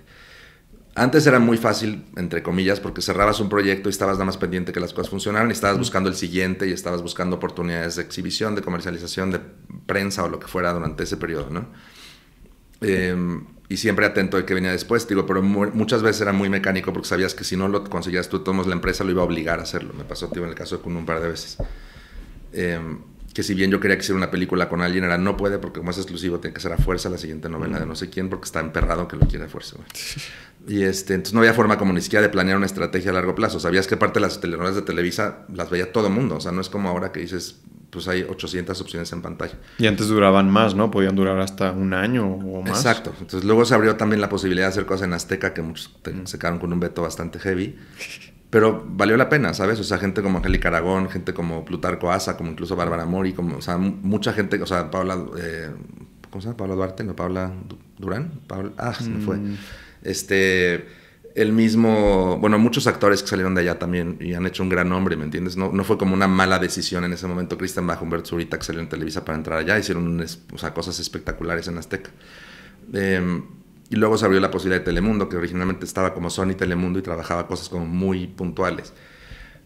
Antes era muy fácil, entre comillas, porque cerrabas un proyecto y estabas nada más pendiente que las cosas funcionaran y estabas buscando el siguiente y estabas buscando oportunidades de exhibición, de comercialización, de prensa o lo que fuera durante ese periodo, ¿no? Em, y siempre atento a que venía después, digo, pero muchas veces era muy mecánico porque sabías que si no lo conseguías tú, tomos la empresa lo iba a obligar a hacerlo. Me pasó, tío, en el caso de Kun un par de veces. Em, que si bien yo quería que hiciera una película con alguien, era no puede porque como es exclusivo tiene que ser a fuerza la siguiente novela de no sé quién porque está emperrado que lo quiere a fuerza. Y este, entonces no había forma como ni siquiera de planear una estrategia a largo plazo. Sabías que parte de las telenovelas de Televisa las veía todo mundo, o sea, no es como ahora que dices pues hay 800 opciones en pantalla.
Y antes duraban más, ¿no? Podían durar
hasta un año o más. Exacto. Entonces luego se abrió también la posibilidad de hacer cosas en Azteca que muchos se quedaron con un veto bastante heavy. pero valió la pena, ¿sabes? O sea, gente como Angélica Aragón, gente como Plutarco Asa, como incluso Bárbara Mori, como, o sea, mucha gente, o sea, Paula, eh, ¿cómo se llama? Paula Duarte, no, Paula Durán, ah, se me fue. Mm. Este, el mismo, bueno, muchos actores que salieron de allá también y han hecho un gran nombre, ¿me entiendes? No, fue como una mala decisión en ese momento. Cristian Bajumbert Zurita, que salió en Televisa para entrar allá, hicieron o sea, cosas espectaculares en Azteca. Eh, y luego se abrió la posibilidad de Telemundo, que originalmente estaba como Sony Telemundo y trabajaba cosas como muy puntuales.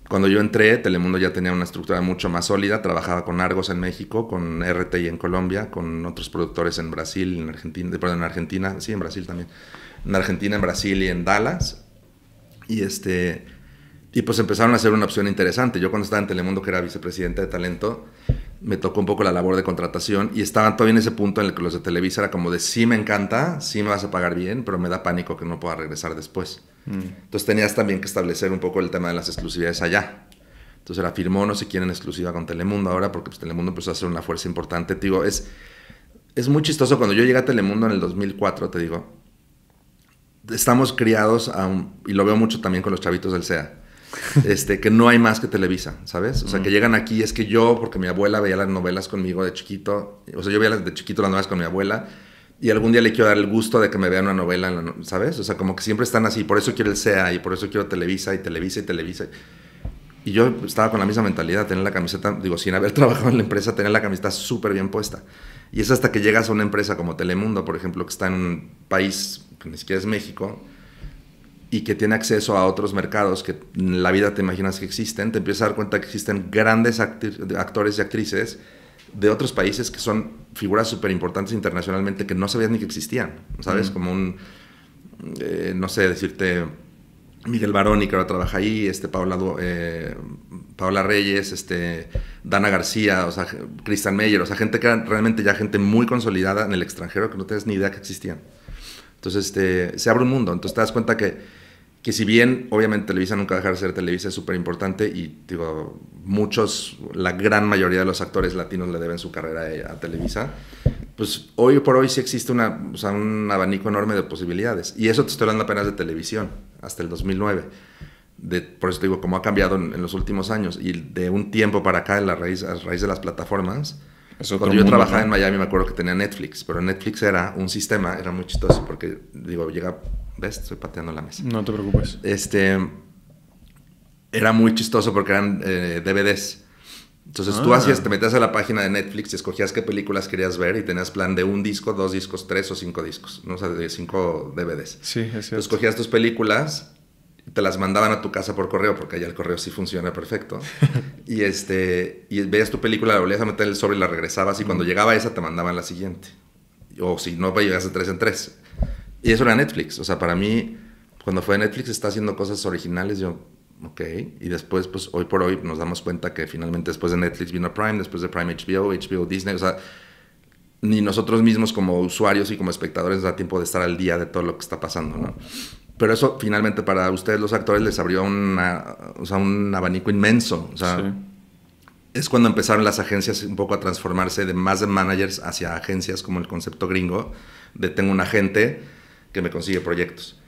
Cuando yo entré, Telemundo ya tenía una estructura mucho más sólida, trabajaba con Argos en México, con RTI en Colombia, con otros productores en Brasil, en Argentina, perdón, en Argentina, sí, en Brasil también, en Argentina, en Brasil y en Dallas. Y este, y pues empezaron a ser una opción interesante. Yo cuando estaba en Telemundo, que era vicepresidente de talento, me tocó un poco la labor de contratación y estaban todavía en ese punto en el que los de Televisa era como de sí me encanta, sí me vas a pagar bien, pero me da pánico que no pueda regresar después. Mm. Entonces tenías también que establecer un poco el tema de las exclusividades allá. Entonces era firmó, no se quieren exclusiva con Telemundo ahora porque pues, Telemundo empezó a ser una fuerza importante. digo, es, es muy chistoso cuando yo llegué a Telemundo en el 2004, te digo, estamos criados a un, y lo veo mucho también con los chavitos del SEA este, que no hay más que Televisa, ¿sabes? O sea, que llegan aquí, es que yo, porque mi abuela veía las novelas conmigo de chiquito, o sea, yo veía de chiquito las novelas con mi abuela, y algún día le quiero dar el gusto de que me vean una novela, ¿sabes? O sea, como que siempre están así, por eso quiero el SEA, y por eso quiero Televisa, y Televisa, y Televisa. Y yo estaba con la misma mentalidad, tener la camiseta, digo, sin haber trabajado en la empresa, tener la camiseta súper bien puesta. Y es hasta que llegas a una empresa como Telemundo, por ejemplo, que está en un país que ni siquiera es México, y que tiene acceso a otros mercados que en la vida te imaginas que existen, te empiezas a dar cuenta que existen grandes actores y actrices de otros países que son figuras súper importantes internacionalmente que no sabías ni que existían, ¿sabes? Como un, eh, no sé, decirte Miguel Baroni, que ahora trabaja ahí, este, Paola, eh, Reyes, este, Dana García, o sea, Christian Meyer, o sea, gente que era realmente ya gente muy consolidada en el extranjero que no tenías ni idea que existían. Entonces, este, se abre un mundo, entonces te das cuenta que que si bien obviamente Televisa nunca dejar de ser Televisa es súper importante y digo, muchos, la gran mayoría de los actores latinos le deben su carrera a Televisa, pues hoy por hoy sí existe una, un abanico enorme de posibilidades. Y eso te estoy hablando apenas de televisión, hasta el 2009. De, por eso te digo, cómo ha cambiado en, los últimos años y de un tiempo para acá, la raíz, a raíz de las plataformas, cuando yo trabajaba en Miami me acuerdo que tenía Netflix, pero Netflix era un sistema, era muy chistoso porque, digo, llega ¿Ves? Estoy pateando la mesa. No te preocupes. Este. Era muy chistoso porque eran eh, DVDs. Entonces tú ah. hacías, te metías a la página de Netflix y escogías qué películas querías ver y tenías plan de un disco, dos discos, tres o cinco discos, ¿no? o sea, de cinco DVDs. Sí, es cierto. escogías tus películas, te las mandaban a tu casa por correo, porque allá el correo sí funciona perfecto. y, este, y veías tu película, la volvías a meter el sobre y la regresabas y cuando llegaba esa te mandaban la siguiente. O si no, pues, llegas de tres en tres. Y eso era Netflix. O sea, para mí, cuando fue Netflix, está haciendo cosas originales. Yo, ok. Y después, pues hoy por hoy nos damos cuenta que finalmente después de Netflix vino Prime, después de Prime HBO, HBO Disney. O sea, ni nosotros mismos como usuarios y como espectadores da tiempo de estar al día de todo lo que está pasando, ¿no? Pero eso finalmente para ustedes los actores les abrió una, o sea, un abanico inmenso. O sea, es cuando empezaron las agencias un poco a transformarse de más de managers hacia agencias como el concepto gringo, de tengo un agente que me consigue proyectos.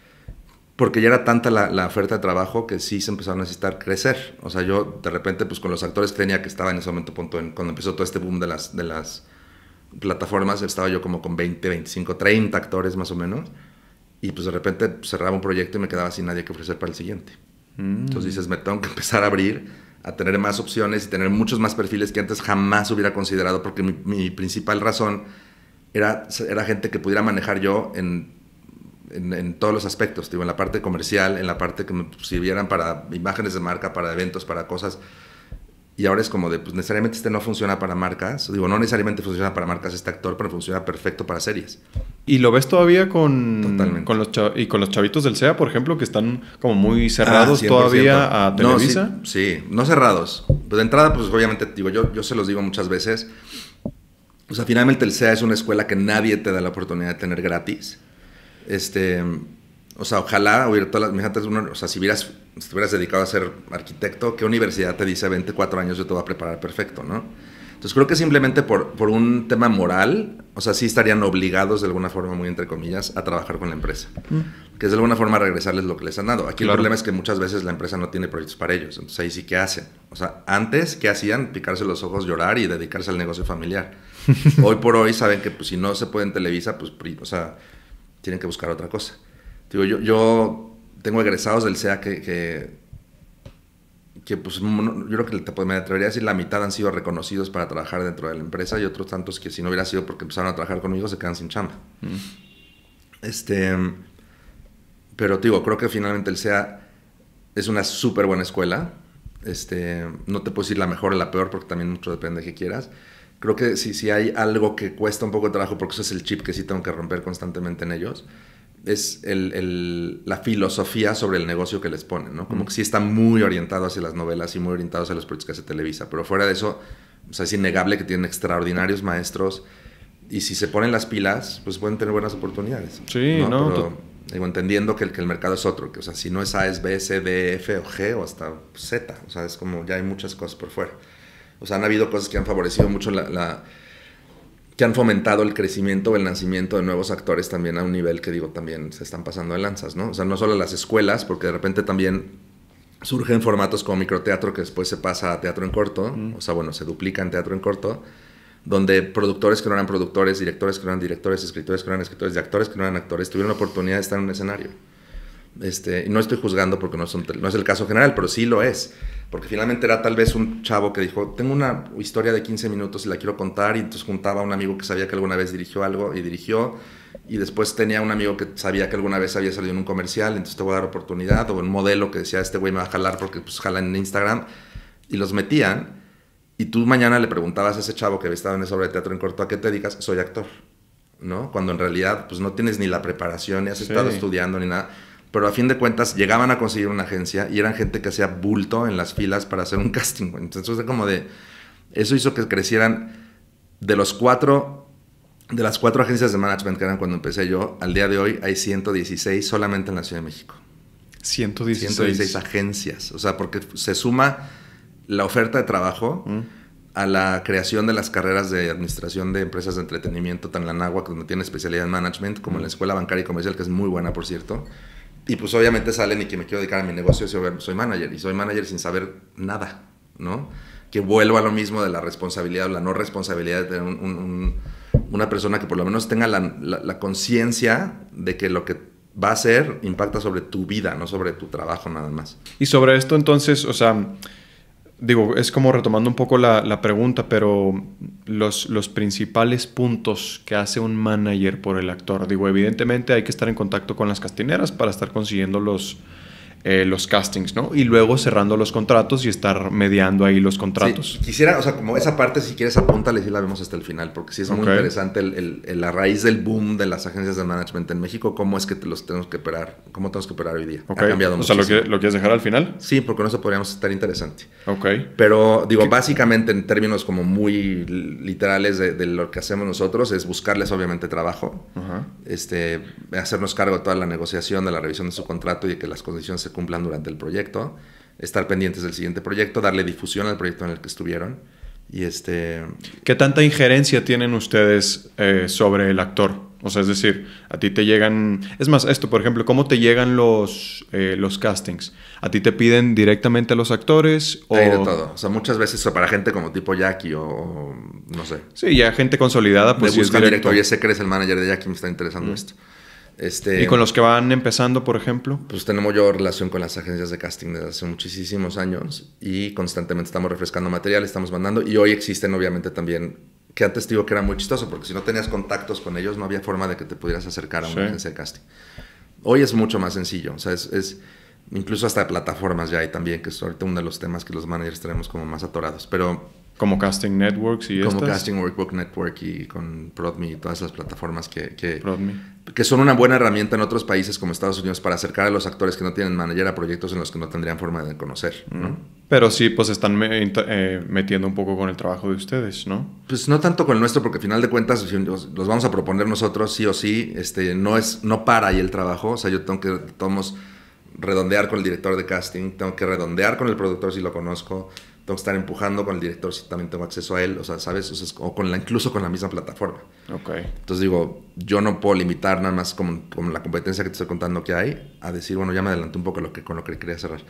Porque ya era tanta la, la, oferta de trabajo que sí se empezaron a necesitar crecer. O sea, yo de repente, pues con los actores que tenía, que estaba en ese momento, punto, en, cuando empezó todo este boom de las, de las plataformas, estaba yo como con 20, 25, 30 actores más o menos. Y pues de repente cerraba un proyecto y me quedaba sin nadie que ofrecer para el siguiente. Mm. Entonces dices, me tengo que empezar a abrir, a tener más opciones y tener muchos más perfiles que antes jamás hubiera considerado, porque mi, mi principal razón era, era gente que pudiera manejar yo en en, todos los aspectos, digo, en la parte comercial, en la parte que me sirvieran para imágenes de marca, para eventos, para cosas. Y ahora es como de, pues necesariamente este no funciona para marcas, digo, no necesariamente funciona para marcas este actor, pero funciona perfecto para
series. ¿Y lo ves todavía con, con los, y con los chavitos del SEA, por ejemplo, que están como muy ah, cerrados todavía a Televisa? sí, no cerrados. Pues de entrada, pues
obviamente, digo, yo, yo se los digo muchas veces, o sea, finalmente el SEA es una escuela que nadie te da la oportunidad de tener gratis. Este, o sea, ojalá hubiera todas las... o sea, si hubieras, estuvieras dedicado a ser arquitecto, ¿qué universidad te dice 24 años yo te voy a preparar perfecto, no? Entonces creo que simplemente por, por un tema moral, o sea, sí estarían obligados de alguna forma, muy entre comillas, a trabajar con la empresa. Mm. Que es de alguna forma regresarles lo que les han dado. Aquí el problema es que muchas veces la empresa no tiene proyectos para ellos. Entonces ahí sí que hacen. O sea, antes, ¿qué hacían? Picarse los ojos, llorar y dedicarse al negocio familiar. hoy por hoy saben que pues, si no se puede en Televisa, pues, o sea, tienen que buscar otra cosa. yo, yo tengo egresados del SEA que, que, pues, yo creo que me atrevería a decir la mitad han sido reconocidos para trabajar dentro de la empresa y otros tantos que si no hubiera sido porque empezaron a trabajar conmigo se quedan sin chamba.
Mm.
Este, pero digo, creo que finalmente el SEA es una súper buena escuela. Este, no te puedo decir la mejor o la peor porque también mucho depende de qué quieras creo que si, si hay algo que cuesta un poco de trabajo, porque eso es el chip que sí tengo que romper constantemente en ellos, es el, el, la filosofía sobre el negocio que les ponen, ¿no? Como que sí están muy orientados hacia las novelas y muy orientado hacia las que de Televisa, pero fuera de eso, sea, es innegable que tienen extraordinarios maestros y si se ponen las pilas, pues pueden tener buenas oportunidades.
Sí, ¿no?
entendiendo que el, que el mercado es otro, que, o sea, si no es A, es B, C, D, F o G o hasta Z, o sea, es como ya hay muchas cosas por fuera. O sea, han habido cosas que han favorecido mucho la, que han fomentado el crecimiento o el nacimiento de nuevos actores también a un nivel que digo también se están pasando de lanzas, ¿no? O sea, no solo las escuelas, porque de repente también surgen formatos como microteatro que después se pasa a teatro en corto, o sea, bueno, se duplica en teatro en corto, donde productores que no eran productores, directores que no eran directores, escritores que no eran escritores y actores que no eran actores tuvieron la oportunidad de estar en un escenario. Este, no estoy juzgando porque no, no es el caso general, pero sí lo es. Porque finalmente era tal vez un chavo que dijo, tengo una historia de 15 minutos y la quiero contar. Y entonces juntaba a un amigo que sabía que alguna vez dirigió algo y dirigió. Y después tenía un amigo que sabía que alguna vez había salido en un comercial, entonces te voy a dar oportunidad. O un modelo que decía, este güey me va a jalar porque pues jala en Instagram. Y los metían. Y tú mañana le preguntabas a ese chavo que había estado en esa obra de teatro en corto, ¿a qué te dedicas? Soy actor. ¿No? Cuando en realidad pues no tienes ni la preparación, ni has estado estudiando ni nada pero a fin de cuentas llegaban a conseguir una agencia y eran gente que hacía bulto en las filas para hacer un casting. Entonces, es como de. Eso hizo que crecieran de los cuatro. De las cuatro agencias de management que eran cuando empecé yo, al día de hoy hay 116 solamente en la Ciudad de México. 116. agencias. O sea, porque se suma la oferta de trabajo mm. a la creación de las carreras de administración de empresas de entretenimiento, tan la que donde tiene especialidad en management, como en la mm. Escuela Bancaria y Comercial, que es muy buena, por cierto y pues obviamente salen y que me quiero dedicar a mi negocio, soy manager y soy manager sin saber nada, ¿no? Que vuelvo a lo mismo de la responsabilidad o la no responsabilidad de tener una persona que por lo menos tenga la, la conciencia de que lo que va a hacer impacta sobre tu vida, no sobre
tu trabajo nada más. Y sobre esto entonces, o sea digo, es como retomando un poco la, la pregunta, pero los, los, principales puntos que hace un manager por el actor, digo, evidentemente hay que estar en contacto con las castineras para estar consiguiendo los, eh, los castings, ¿no? Y luego cerrando los contratos y estar mediando ahí los contratos.
quisiera, o sea, como esa parte, si quieres apúntale, y la vemos hasta el final, porque sí es muy interesante la raíz del boom de las agencias de management en México, cómo es que te los tenemos que operar, cómo tenemos que operar hoy día. Ha cambiado mucho. O sea, ¿lo, quieres dejar al final? Sí, porque con eso podríamos estar interesante. Ok. Pero, digo, básicamente en términos como muy literales de, lo que hacemos nosotros, es buscarles obviamente trabajo, este, hacernos cargo de toda la negociación, de la revisión de su contrato y de que las condiciones se cumplan durante el proyecto, estar pendientes del siguiente proyecto, darle difusión al proyecto en el que estuvieron.
Y este... ¿Qué tanta injerencia tienen ustedes eh, sobre el actor? O sea, es decir, a ti te llegan... Es más, esto, por ejemplo, ¿cómo te llegan los, eh, los castings? ¿A ti te piden directamente a los actores? O... de todo. O sea, muchas veces para gente
como tipo Jackie o, no sé.
Sí, ya gente consolidada, pues... buscan directo. sé
que eres el manager de Jackie, me está interesando esto. Este, ¿Y con los
que van empezando, por ejemplo?
Pues tenemos yo relación con las agencias de casting desde hace muchísimos años y constantemente estamos refrescando material, estamos mandando y hoy existen obviamente también, que antes digo que era muy chistoso porque si no tenías contactos con ellos no había forma de que te pudieras acercar a una agencia de casting. Hoy es mucho más sencillo, o sea, es, incluso hasta plataformas ya hay también, que es ahorita uno de los temas que los managers tenemos como más atorados, pero como Casting Networks y Como Casting Workbook Network y con ProdMe y todas las plataformas que, que, que, son una buena herramienta en otros países como Estados Unidos para acercar a los actores que no tienen manager a proyectos en los que no tendrían forma de conocer, ¿no? Mm. Pero sí, pues están
eh, metiendo
un poco con el trabajo de ustedes, ¿no? Pues no tanto con el nuestro, porque al final de cuentas los vamos a proponer nosotros sí o sí. Este, no, es, no para ahí el trabajo. O sea, yo tengo que tomos, redondear con el director de casting, tengo que redondear con el productor si lo conozco tengo que estar empujando con el director si también tengo acceso a él, o sea, ¿sabes? O, con la, incluso con la misma plataforma. Ok. Entonces digo, yo no puedo limitar nada más como, la competencia que te estoy contando que hay a decir, bueno, ya me adelanté un poco lo que, con lo que quería cerrar.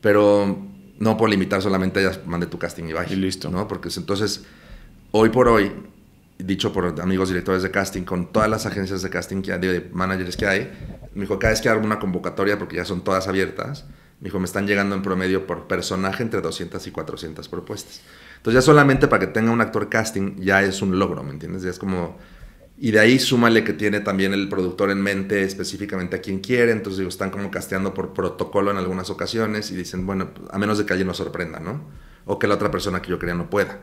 Pero no puedo limitar solamente ya mandé tu casting y bye. Y listo. ¿no? Porque entonces, hoy por hoy, dicho por amigos directores de casting, con todas las agencias de casting, que hay, de managers que hay, me dijo, cada vez que hago una convocatoria, porque ya son todas abiertas, me dijo, me están llegando en promedio por personaje entre 200 y 400 propuestas. Entonces ya solamente para que tenga un actor casting ya es un logro, ¿me entiendes? Ya es como... Y de ahí súmale que tiene también el productor en mente específicamente a quien quiere, entonces digo, están como casteando por protocolo en algunas ocasiones y dicen, bueno, a menos de que alguien nos sorprenda, ¿no? O que la otra persona que yo quería no pueda.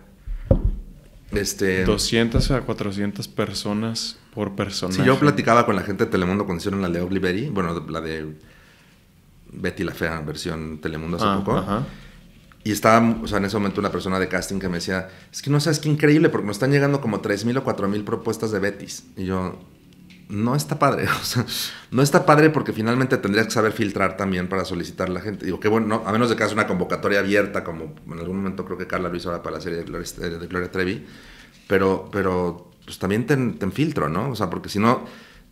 Este,
200 a 400 personas por persona. Si yo platicaba
con la gente de Telemundo cuando hicieron la de Oliveri, bueno, la de Betty la Fea, versión Telemundo hace ah, poco. Y estaba, o sea, en ese momento una persona de casting que me decía, es que no sabes qué increíble, porque nos están llegando como 3.000 o 4.000 propuestas de Betis. Y yo, no está padre, o sea, no está padre porque finalmente tendrías que saber filtrar también para solicitar a la gente. Digo, qué bueno, a menos de que hagas una convocatoria abierta, como en algún momento creo que Carla lo hizo ahora para la serie de Gloria, eh, Trevi, pero, pero pues también te filtro, ¿no? O sea, porque si no,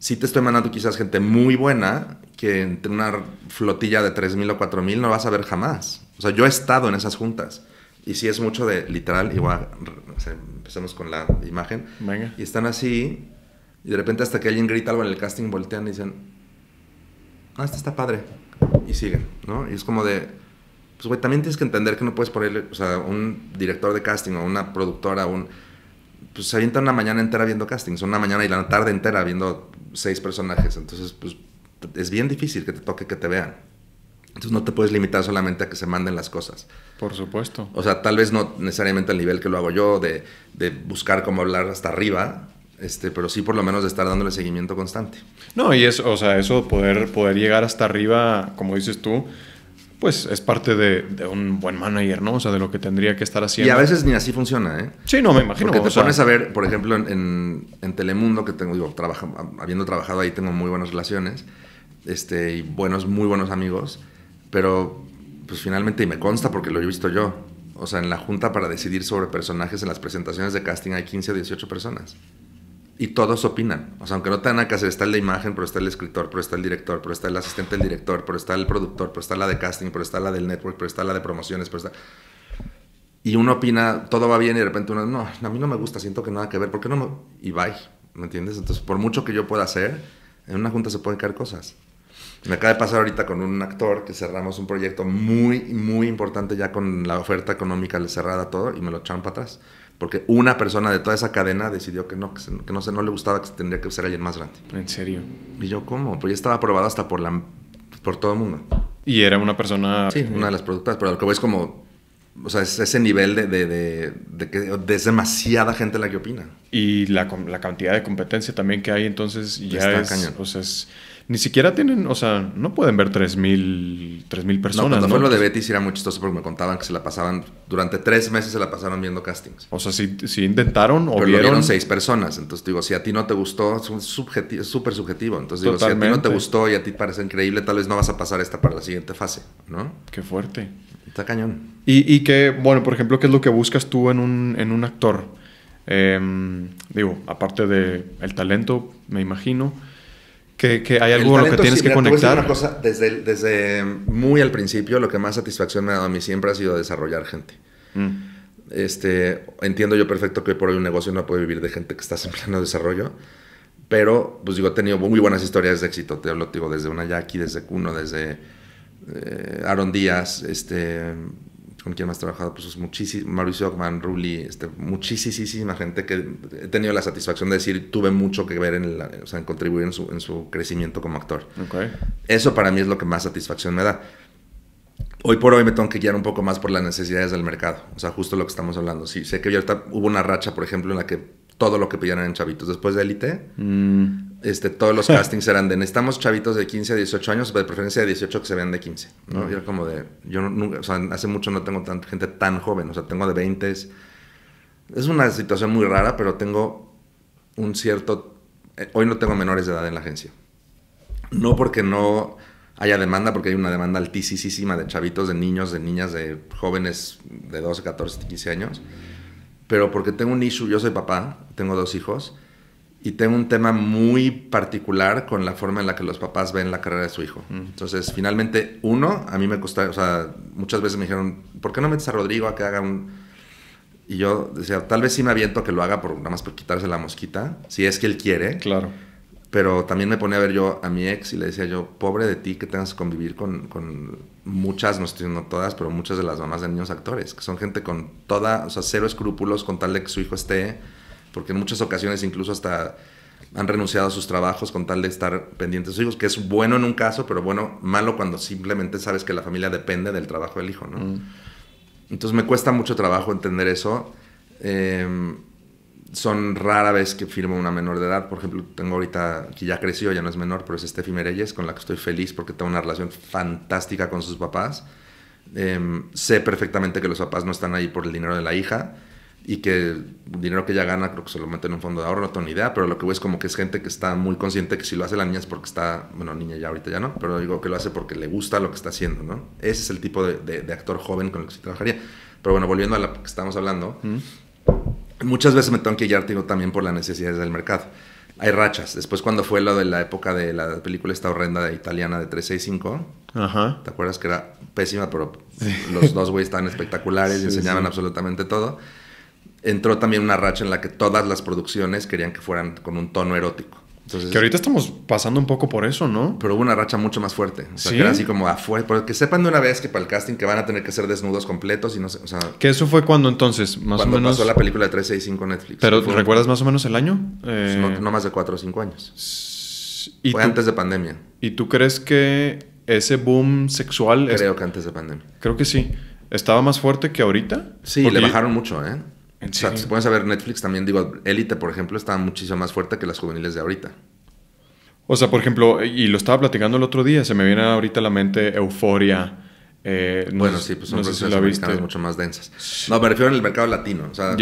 si te estoy mandando quizás gente muy buena que entre una flotilla de 3.000 o 4.000 no vas a ver jamás. O sea, yo he estado en esas juntas. Y si es mucho de literal, igual, empecemos con la imagen. Venga. Y están así, y de repente hasta que alguien grita algo en el casting, voltean y dicen, ah, este está padre. Y siguen, ¿no? Y es como de, pues güey, también tienes que entender que no puedes ponerle, o sea, un director de casting o una productora, un... Pues se avienta una mañana entera viendo castings, una mañana y la tarde entera viendo seis personajes, entonces pues es bien difícil que te toque que te vean. Entonces no te puedes limitar solamente a que se manden las cosas.
Por supuesto.
O sea, tal vez no necesariamente al nivel que lo hago yo, de, buscar cómo hablar hasta arriba, este, pero sí por lo menos de estar
dándole seguimiento constante. No, y es, o sea, eso poder, poder llegar hasta arriba, como dices tú, pues es parte de, un buen manager, ¿no? O sea, de lo que tendría que estar haciendo. Y a veces ni
así funciona, ¿eh? Sí, no, me imagino. Porque te pones a
ver, por ejemplo, en, Telemundo, que tengo, digo,
habiendo trabajado ahí tengo muy buenas relaciones, este, y buenos, muy buenos amigos, pero pues finalmente, y me consta porque lo he visto yo, o sea, en la junta para decidir sobre personajes en las presentaciones de casting hay 15 o 18 personas y todos opinan. O sea, aunque no tengan nada que hacer, está la imagen, pero está el escritor, pero está el director, pero está el asistente del director, pero está el productor, pero está la de casting, pero está la del network, pero está la de promociones, pero está... Y uno opina, todo va bien y de repente uno, no, a mí no me gusta, siento que nada que ver, ¿por qué no me...? Y bye, ¿me entiendes? Entonces, por mucho que yo pueda hacer, en una junta se pueden caer cosas. Me acaba de pasar ahorita con un actor que cerramos un proyecto muy, muy importante ya con la oferta económica cerrada todo y me lo echaron para atrás porque una persona de toda esa cadena decidió que no, que, no, se, no le gustaba, que tendría que ser alguien más grande. ¿En serio? Y yo, ¿cómo? Pues ya estaba aprobada hasta por, la, por todo el mundo. ¿Y era una persona...? Sí, una de las productoras, pero lo que voy es como... O sea, es ese nivel de, de,
de, que es demasiada gente la que opina. Y la, cantidad de competencia también que hay, entonces ya Está es ni siquiera tienen, o sea, no pueden ver 3.000 personas. No, cuando fue lo de pues-
Betis era muy chistoso porque me contaban que se la pasaban, durante tres meses se la pasaron viendo castings. O sea, si, intentaron o Pero vieron... seis personas, entonces digo, si a ti no te gustó, es
subjetivo, súper subjetivo.
Entonces digo, si a ti no te gustó y a ti parece increíble, tal vez no vas a pasar esta para la siguiente
fase, ¿no? Qué fuerte. Está cañón. Y, y que, bueno, por ejemplo, ¿qué es lo que buscas tú en un, en un actor? Em, digo, aparte de el talento, me imagino, que, hay algo lo que tienes que conectar. Una
cosa, desde, desde muy al principio, lo que más satisfacción me ha dado a mí siempre ha sido desarrollar gente. Mm. Este, entiendo yo perfecto que por hoy un negocio no puede vivir de gente que está en pleno desarrollo, pero pues digo, he tenido muy buenas historias de éxito. Te lo digo desde una Jackie, desde Cuno, desde eh, Aaron Díaz, este, con quien más trabajado, pues es muchísimo, Mauricio Ockman, Rulli este, muchísima gente que he tenido la satisfacción de decir, tuve mucho que ver en, o sea, en contribuir en su, crecimiento como actor. Eso para mí es lo que más satisfacción me da. Hoy por hoy me tengo que guiar un poco más por las necesidades del mercado, o sea, justo lo que estamos hablando. Sí, sé que ahorita hubo una racha, por ejemplo, en la que todo lo que pillaron en chavitos después de Elite,
mm.
Este, todos los castings eran de necesitamos chavitos de 15 a 18 años, de preferencia de 18 que se vean de 15. como de, yo hace mucho no tengo tanta gente tan joven, o sea, tengo de 20. Es, una situación muy rara, pero tengo un cierto, eh, hoy no tengo menores de edad en la agencia. No porque no haya demanda, porque hay una demanda altísima de chavitos, de niños, de niñas, de jóvenes de 12, 14, 15 años, pero porque tengo un issue, yo soy papá, tengo dos hijos y tengo un tema muy particular con la forma en la que los papás ven la carrera de su hijo. Mm. Entonces, finalmente, uno, a mí me costó, o sea, muchas veces me dijeron, ¿por qué no metes a Rodrigo a que haga un... Y yo decía, tal vez sí me aviento a que lo haga por, nada más por quitarse la mosquita, si es que él quiere. Claro. Pero también me ponía a ver yo a mi ex y le decía yo, pobre de ti que tengas que convivir con, con muchas, no estoy diciendo todas, pero muchas de las mamás de niños actores, que son gente con toda, o sea, cero escrúpulos con tal de que su hijo esté porque en muchas ocasiones incluso hasta han renunciado a sus trabajos con tal de estar pendientes de sus hijos, que es bueno en un caso, pero bueno, malo cuando simplemente sabes que la familia depende del trabajo del hijo, ¿no? Mm. Entonces me cuesta mucho trabajo entender eso. Em, son rara vez que firmo una menor de edad. Por ejemplo, tengo ahorita, que ya creció, ya no es menor, pero es Steffi Mereyes con la que estoy feliz porque tengo una relación fantástica con sus papás. Em, sé perfectamente que los papás no están ahí por el dinero de la hija, y que el dinero que ella gana creo que se lo mete en un fondo de ahorro, no tengo ni idea, pero lo que veo es como que es gente que está muy consciente que si lo hace la niña es porque está, bueno, niña ya ahorita ya no, pero digo que lo hace porque le gusta lo que está haciendo, ¿no? Ese es el tipo de, actor joven con el que se trabajaría. Pero bueno, volviendo a lo que estábamos hablando, mm. muchas veces me tengo que guiar digo, también por las necesidades del mercado. Hay rachas. Después cuando fue lo de la época de la película esta horrenda de italiana de 365, ¿te acuerdas que era pésima, pero los dos güeyes estaban espectaculares y enseñaban absolutamente todo? entró también una racha en la que todas las producciones querían que fueran con un tono erótico. que
ahorita estamos pasando un poco por eso, ¿no? Pero hubo una racha mucho más fuerte. O sea, era así como afuera.
porque sepan de una vez que para el casting que van a tener que ser desnudos completos y no sé. O sea,
que eso fue cuando entonces, más o menos. pasó la
película de 365 Netflix. Pero
¿recuerdas más o menos el año? Eh,
no, más de 4 o 5
años. fue antes de pandemia. ¿Y tú crees que ese boom sexual. Creo que antes de pandemia. Creo que sí. ¿Estaba más fuerte que ahorita? Sí, le bajaron mucho, ¿eh?
si puedes ver Netflix también, digo, Élite, por ejemplo, está muchísimo más fuerte que las juveniles de ahorita.
O sea, por ejemplo, y lo estaba platicando el otro día, se me viene ahorita a la mente Euforia. Eh, bueno, sí, pues son no mucho más densas. No, me refiero en el mercado latino,
o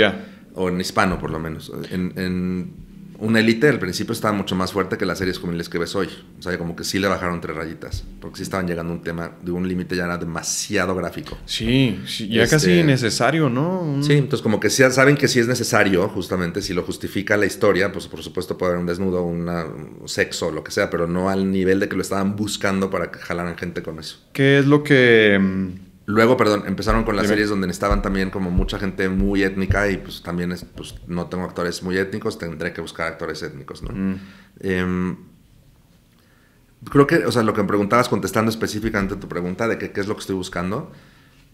o en hispano por lo menos. en una élite al principio estaba mucho más fuerte que las series juveniles que ves hoy. O sea, como que sí le bajaron tres rayitas. Porque sí estaban llegando a un tema de un límite ya era demasiado gráfico. Sí, ya casi este, necesario, ¿no? Sí, entonces como que saben que sí es necesario, justamente, si lo justifica la historia, pues por supuesto puede haber un desnudo, un sexo, lo que sea, pero no al nivel de que lo estaban buscando para que jalaran gente con eso. ¿Qué es lo que mm, Luego, perdón, empezaron con las series donde estaban también como mucha gente muy étnica y pues también pues, no tengo actores muy étnicos, tendré que buscar actores étnicos, ¿no? Mm. Em, creo que, o sea, lo que me preguntabas contestando específicamente tu pregunta de qué es lo que estoy buscando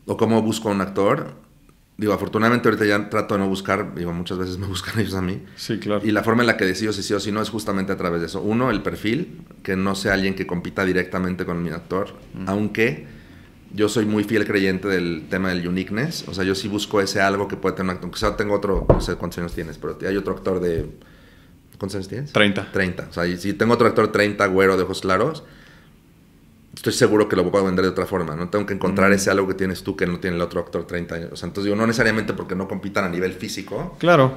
o cómo busco a un actor. Digo, afortunadamente ahorita ya trato de no buscar, digo, muchas veces me buscan ellos a mí. Sí, claro. Y la forma en la que decido si sí o si no es justamente a través de eso. Uno, el perfil, que no sea alguien que compita directamente con mi actor, mm. aunque yo soy muy fiel creyente del tema del uniqueness. O sea, yo sí busco ese algo que puede tener un actor. Quizá tengo otro, no sé cuántos años tienes, pero hay otro actor de. ¿Cuántos años tienes? 30. 30. O sea, si tengo otro actor 30, güero, de ojos claros, estoy seguro que lo puedo vender de otra forma. No tengo que encontrar ese algo que tienes tú que no tiene el otro actor 30 años. O sea, entonces digo, no necesariamente porque no compitan a nivel físico. Claro.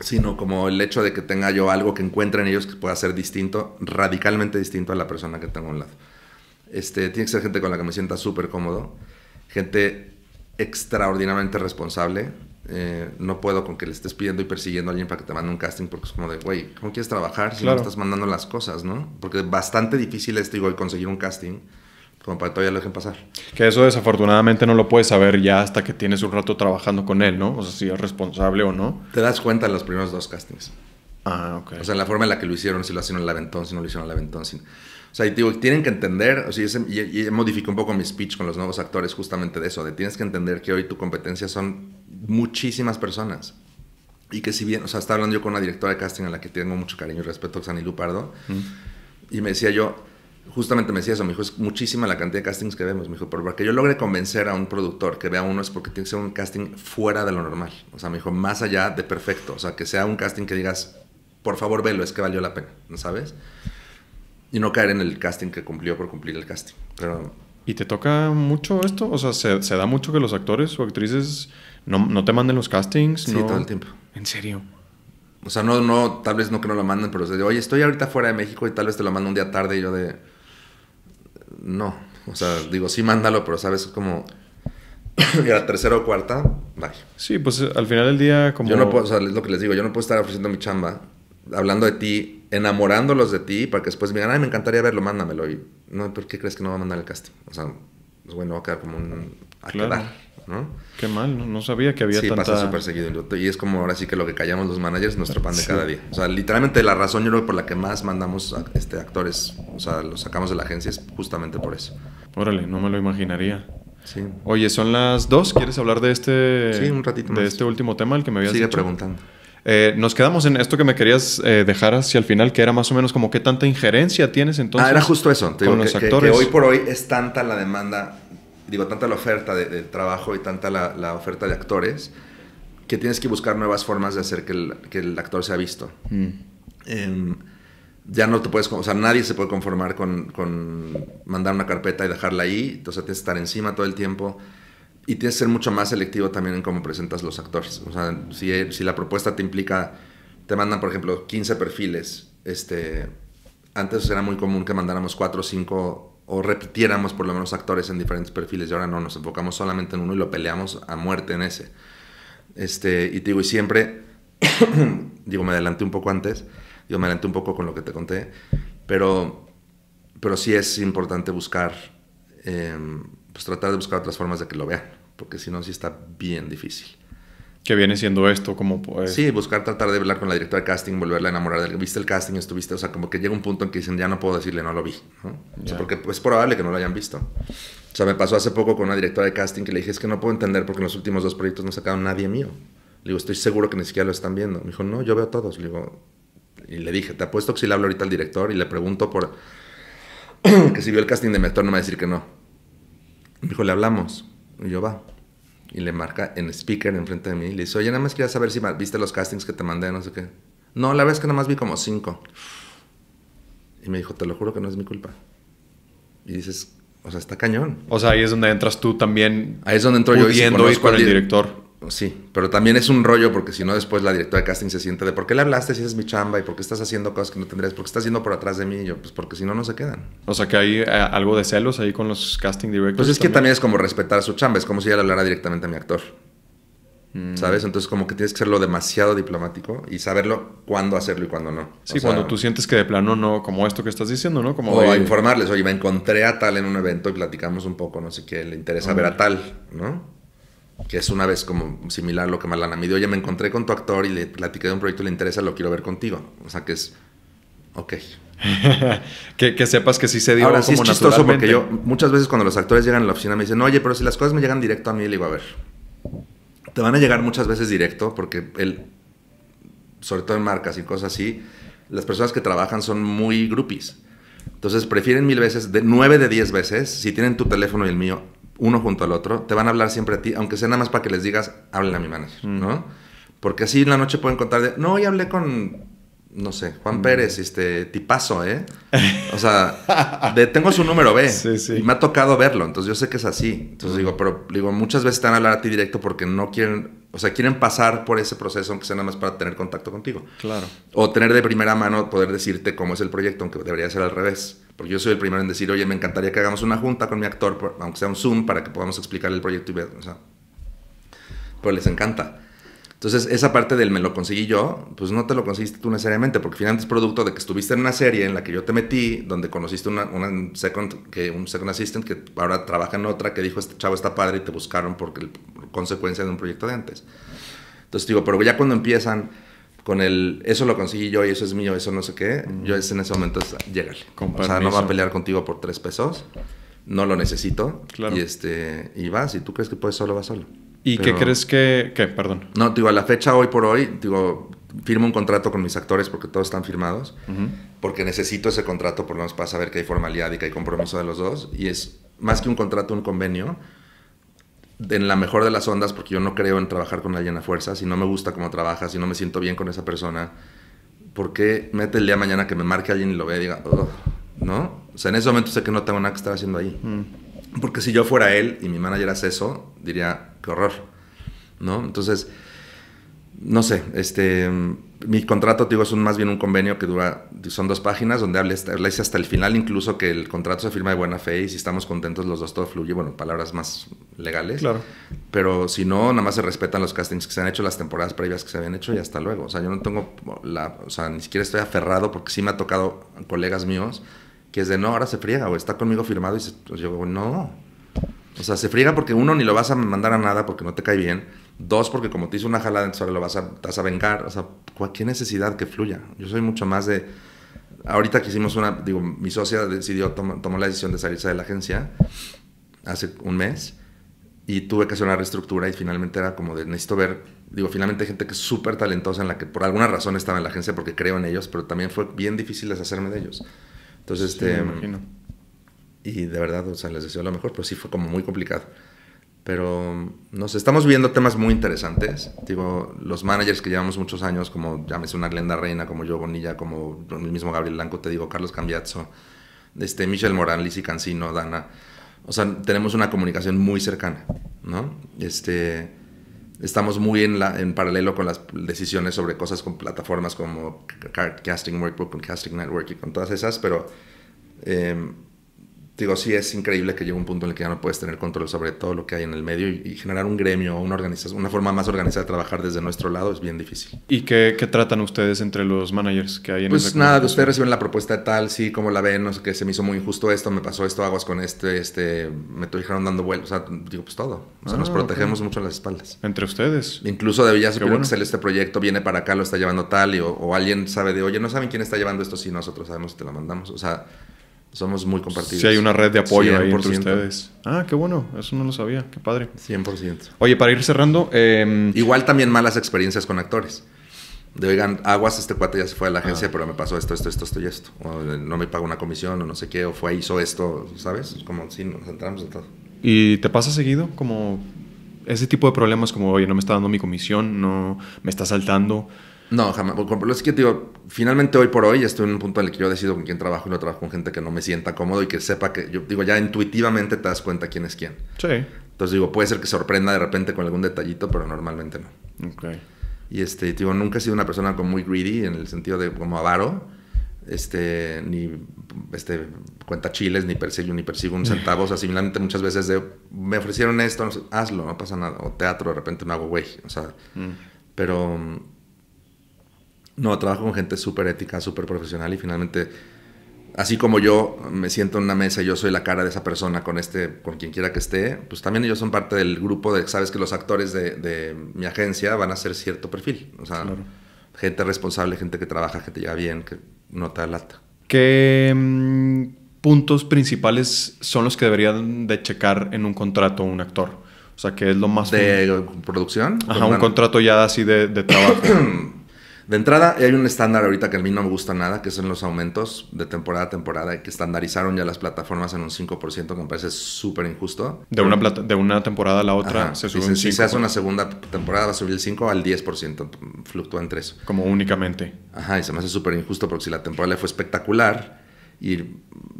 Sino como el hecho de que tenga yo algo que encuentren ellos que pueda ser distinto, radicalmente distinto a la persona que tengo a un lado. Este, tiene que ser gente con la que me sienta súper cómodo, gente extraordinariamente responsable. Eh, no puedo con que le estés pidiendo y persiguiendo a alguien para que te mande un casting porque es como de, güey, ¿cómo quieres trabajar si no estás mandando las cosas, no? Porque es bastante difícil esto igual, conseguir un casting como para que todavía lo dejen pasar.
Que eso desafortunadamente no lo puedes saber ya hasta que tienes un rato trabajando con él, ¿no? O sea, si es responsable o no.
Te das cuenta en los primeros dos castings. Ah, ok. O sea, en la forma en la que lo hicieron, si lo hicieron la aventón, si no lo hicieron la aventón. Si... O sea, y digo, tienen que entender, o sea, y, y modifico un poco mi speech con los nuevos actores justamente de eso, de tienes que entender que hoy tu competencia son muchísimas personas. Y que si bien, o sea, estaba hablando yo con una directora de casting a la que tengo mucho cariño y respeto, Xani Lupardo, mm. y me decía yo, justamente me decía eso, me dijo, es muchísima la cantidad de castings que vemos, me dijo, pero para que yo logre convencer a un productor que vea uno es porque tiene que ser un casting fuera de lo normal, o sea, me dijo, más allá de perfecto, o sea, que sea un casting que digas, por favor, velo, es que valió la pena,
¿no ¿sabes? y no caer en el casting que cumplió por cumplir el casting. Pero... ¿Y te toca mucho esto? O sea, ¿se, da mucho que los actores o actrices no, te manden los castings? Sí, todo el tiempo. ¿En serio? O sea, no, no, tal vez no que no lo manden, pero o sea, oye, estoy
ahorita fuera de México y tal vez te lo mando un día tarde y yo de... No, o sea, digo, sí, mándalo, pero sabes, es como... y a tercera o cuarta, bye.
Sí, pues al final del día como... Yo no puedo, o sea,
es lo que les digo, yo no puedo estar ofreciendo mi chamba hablando de ti, enamorándolos de ti, para que después me digan, ay, me encantaría verlo, mándamelo. Y, no, ¿por qué crees que no va a mandar el casting? O sea, pues, bueno, va a quedar como un...
a quedar. ¿no? Qué mal, no, sabía que había sí, pasa súper
seguido. Y es como ahora sí que lo que callamos los managers es nuestro pan de cada día. O sea, literalmente la razón yo creo por la que más mandamos este, actores, o sea, los sacamos de la agencia es justamente por eso. Órale, no me
lo imaginaría. Sí. Oye, son las dos. ¿Quieres hablar de este... este último tema, el que me habías Sigue preguntando. Eh, nos quedamos en esto que me querías eh, dejar hacia el final, que era más o menos como qué tanta injerencia tienes ah, entonces. Ah, era justo eso. con que, actores. hoy por
hoy es tanta la demanda, digo, tanta la oferta de, trabajo y tanta la, oferta de actores, que tienes que buscar nuevas formas de hacer que el, que el actor sea visto. Mm. Em, ya no te puedes, o sea, nadie se puede conformar con, con mandar una carpeta y dejarla ahí, entonces tienes que estar encima todo el tiempo y tienes que ser mucho más selectivo también en cómo presentas los actores. O sea, si, si la propuesta te implica, te mandan, por ejemplo, 15 perfiles, este, antes era muy común que mandáramos 4 o 5 o repitiéramos por lo menos actores en diferentes perfiles y ahora no, nos enfocamos solamente en uno y lo peleamos a muerte en ese. Este, y te digo, y siempre, digo, me adelanté un poco antes, digo, me adelanté un poco con lo que te conté, pero, pero sí es importante buscar... Em, pues tratar de buscar otras formas de que lo vean, porque si no, sí está bien difícil. ¿Qué viene siendo esto? Como, Sí, buscar tratar de hablar con la directora de casting, volverla a enamorar del viste el casting, estuviste, o sea, como que llega un punto en que dicen, ya no puedo decirle, no lo vi, porque es probable que no lo hayan visto. O sea, me pasó hace poco con una directora de casting que le dije, es que no puedo entender porque en los últimos dos proyectos no sacaron nadie mío. Le digo, estoy seguro que ni siquiera lo están viendo. Me dijo, no, yo veo a todos. Le digo, y le dije, te apuesto que si le hablo ahorita al director y le pregunto por que si vio el casting de mi actor, no me va a decir que no. Me le hablamos. Y yo, va. Y le marca en speaker enfrente de mí. Y le dice, oye, nada más quería saber si viste los castings que te mandé, no sé qué. No, la verdad que nada más vi como cinco. Y me dijo, te lo juro que no es mi culpa. Y dices, o sea, está cañón.
O sea, ahí es donde entras tú también. Ahí es donde entro yo. diciendo, con el
director. Sí, pero también es un rollo porque si no después la directora de casting se siente de por qué le hablaste si es mi chamba y por qué estás haciendo cosas que no tendrías, por qué estás haciendo por atrás de mí, y yo pues porque si no no se quedan.
O sea que hay eh, algo de celos ahí con los casting
directors. Pues es que también es como respetar su chamba, es como si ella le hablara directamente a mi actor. Mm. ¿Sabes? Entonces como que tienes que serlo demasiado diplomático y saberlo cuándo hacerlo y cuándo no. Sí, cuando tú
sientes que de plano no, como esto que estás diciendo, ¿no? Como o
informarles, oye, me encontré a tal en un evento y platicamos un poco, no sé qué, le interesa ver a tal, ¿no? que es una vez como similar a lo que Malana me dio, ya me encontré con tu actor y le platiqué de un proyecto, le interesa, lo quiero ver contigo. O sea, que es, ok.
que, sepas que sí se dio Ahora, sí es chistoso porque yo
muchas veces cuando los actores llegan a la oficina me dicen, oye, pero si las cosas me llegan directo a mí, le digo, a ver, te van a llegar muchas veces directo porque él, sobre todo en marcas y cosas así, las personas que trabajan son muy groupies. Entonces prefieren mil veces, de nueve de diez veces, si tienen tu teléfono y el mío uno junto al otro, te van a hablar siempre a ti, aunque sea nada más para que les digas, hablen a mi manager, mm. ¿no? Porque así en la noche pueden contar de, no, hoy hablé con, no sé, Juan mm. Pérez, este tipazo, ¿eh? O sea, de, tengo su número, B. Sí, sí. Y me ha tocado verlo, entonces yo sé que es así. Entonces mm. digo, pero digo, muchas veces te van a hablar a ti directo porque no quieren o sea, quieren pasar por ese proceso, aunque sea nada más para tener contacto contigo. Claro. O tener de primera mano, poder decirte cómo es el proyecto, aunque debería ser al revés. Porque yo soy el primero en decir, oye, me encantaría que hagamos una junta con mi actor, aunque sea un Zoom, para que podamos explicar el proyecto y ver. O sea, pues les encanta. Entonces, esa parte del me lo conseguí yo, pues no te lo conseguiste tú necesariamente, porque finalmente es producto de que estuviste en una serie en la que yo te metí, donde conociste una, que, un second assistant que ahora trabaja en otra, que dijo, este chavo está padre y te buscaron por, consecuencia de un proyecto de antes. Entonces digo, pero ya cuando empiezan con el, eso lo conseguí yo y eso es mío, eso no sé qué, yo es en ese momento, es, llégale. o sea, no va a pelear contigo por tres pesos, no lo necesito, claro. y, este, y vas, si tú crees que puedes solo, vas solo. ¿Y qué crees
que, ¿Qué? perdón? No, digo,
a la fecha hoy por hoy, digo, firmo un contrato con mis actores porque todos están firmados, porque necesito ese contrato por lo menos para saber que hay formalidad y que hay compromiso de los dos, y es más que un contrato, un convenio, en la mejor de las ondas, porque yo no creo en trabajar con alguien a fuerza, si no me gusta cómo trabaja, si no me siento bien con esa persona, ¿por qué mete el día mañana que me marque alguien y lo ve y diga, ¿no? O sea, en ese momento sé que no tengo nada que estar haciendo ahí. Mm. Porque si yo fuera él y mi manager hace eso, diría, qué horror, ¿no? Entonces, no sé, este, mi contrato, te digo, es un, más bien un convenio que dura, son dos páginas, donde hables hasta, el final, incluso que el contrato se firma de buena fe y si estamos contentos los dos, todo fluye, bueno, palabras más legales. Claro. Pero si no, nada más se respetan los castings que se han hecho, las temporadas previas que se habían hecho y hasta luego. O sea, yo no tengo la, o sea, ni siquiera estoy aferrado porque sí me ha tocado colegas míos que es de, no, ahora se friega, o está conmigo firmado y se, pues yo, no, o sea, se friega porque uno ni lo vas a mandar a nada porque no te cae bien. Dos, porque como te hizo una jalada, entonces ahora lo vas a, vas a vengar. O sea, cualquier necesidad que fluya. Yo soy mucho más de... Ahorita que hicimos una... Digo, mi socia decidió, tomó, la decisión de salirse de la agencia hace un mes y tuve que hacer una reestructura y finalmente era como de necesito ver, digo, finalmente hay gente que es súper talentosa en la que por alguna razón estaba en la agencia porque creo en ellos, pero también fue bien difícil deshacerme de ellos. Entonces, este... imagino y de verdad, o sea, les deseo lo mejor, pero sí fue como muy complicado. Pero nos estamos viendo temas muy interesantes. Digo, los managers que llevamos muchos años, como llámese una Glenda Reina, como yo Bonilla, como el mismo Gabriel Blanco, te digo, Carlos Cambiazzo, este, Michelle Morán, y Cancino, Dana. O sea, tenemos una comunicación muy cercana, ¿no? Este, estamos muy en, la, en paralelo con las decisiones sobre cosas con plataformas como Casting Workbook, Casting Network y con todas esas, pero. Em, digo, sí es increíble que llegue un punto en el que ya no puedes tener control sobre todo lo que hay en el medio y, generar un gremio o una, organización, una forma más organizada de trabajar desde nuestro lado es bien difícil. ¿Y qué, qué tratan ustedes entre los managers que hay en el Pues nada, ustedes reciben la propuesta de tal, sí, como la ven, no sé qué, se me hizo muy injusto esto, me pasó esto, aguas con este, este, me tuvieron dando vueltas o sea, digo, pues todo. O sea, nos ah, protegemos mucho las espaldas. Entre ustedes. Incluso de ya supieron bueno. que este proyecto, viene para acá, lo está llevando tal, y, o, alguien sabe de, oye, no saben quién está llevando esto, si nosotros sabemos y te lo mandamos. O sea, somos muy compartidos. Sí, hay una red de apoyo 100%. ahí entre ustedes.
Ah, qué bueno. Eso no lo sabía. Qué padre. 100%.
Oye, para ir cerrando... Em, Igual también malas experiencias con actores. De, oigan, aguas, este cuate ya se fue a la ah. agencia, pero me pasó esto, esto, esto, esto y esto. O eh, no me pagó una comisión, o no sé qué, o fue, hizo esto, ¿sabes? Como, sí, nos entramos. en todo.
¿Y te pasa seguido? Como ese tipo de problemas como, oye, no me está dando mi comisión, no me está saltando... No, jamás. Es que digo, finalmente hoy por hoy estoy en un punto en el que
yo decido con quién trabajo y no trabajo con gente que no me sienta cómodo y que sepa que, yo digo, ya intuitivamente te das cuenta quién es quién. Sí. Entonces digo, puede ser que sorprenda de repente con algún detallito, pero normalmente no. Ok. Y este, digo, nunca he sido una persona como muy greedy en el sentido de como avaro, este, ni este, cuenta chiles, ni persigo, ni persigo un centavo. o sea, similarmente muchas veces me ofrecieron esto, hazlo, no pasa nada. O teatro, de repente me hago güey. O sea, mm. pero no, trabajo con gente súper ética, súper profesional y finalmente, así como yo me siento en una mesa y yo soy la cara de esa persona con, este, con quien quiera que esté, pues también ellos son parte del grupo de, sabes que los actores de, mi agencia van a ser cierto perfil. O sea, gente responsable, gente que trabaja, gente que lleva bien, que no te lata.
¿Qué mm, puntos principales son los que deberían de checar en un contrato un actor? O sea, ¿qué es lo más... ¿De producción? Ajá, pues, un contrato ya así
de trabajo. De entrada, hay un estándar ahorita que a mí no me gusta nada, que son los aumentos de temporada a temporada, que estandarizaron ya las plataformas en un 5%, que me parece súper injusto.
De una, plata, de
una temporada a la otra se sube 5%. Si se hace una segunda temporada, va a subir el 5 al 10%, fluctúa entre eso. Como únicamente. Ajá, y se me hace súper injusto porque si la temporada fue espectacular y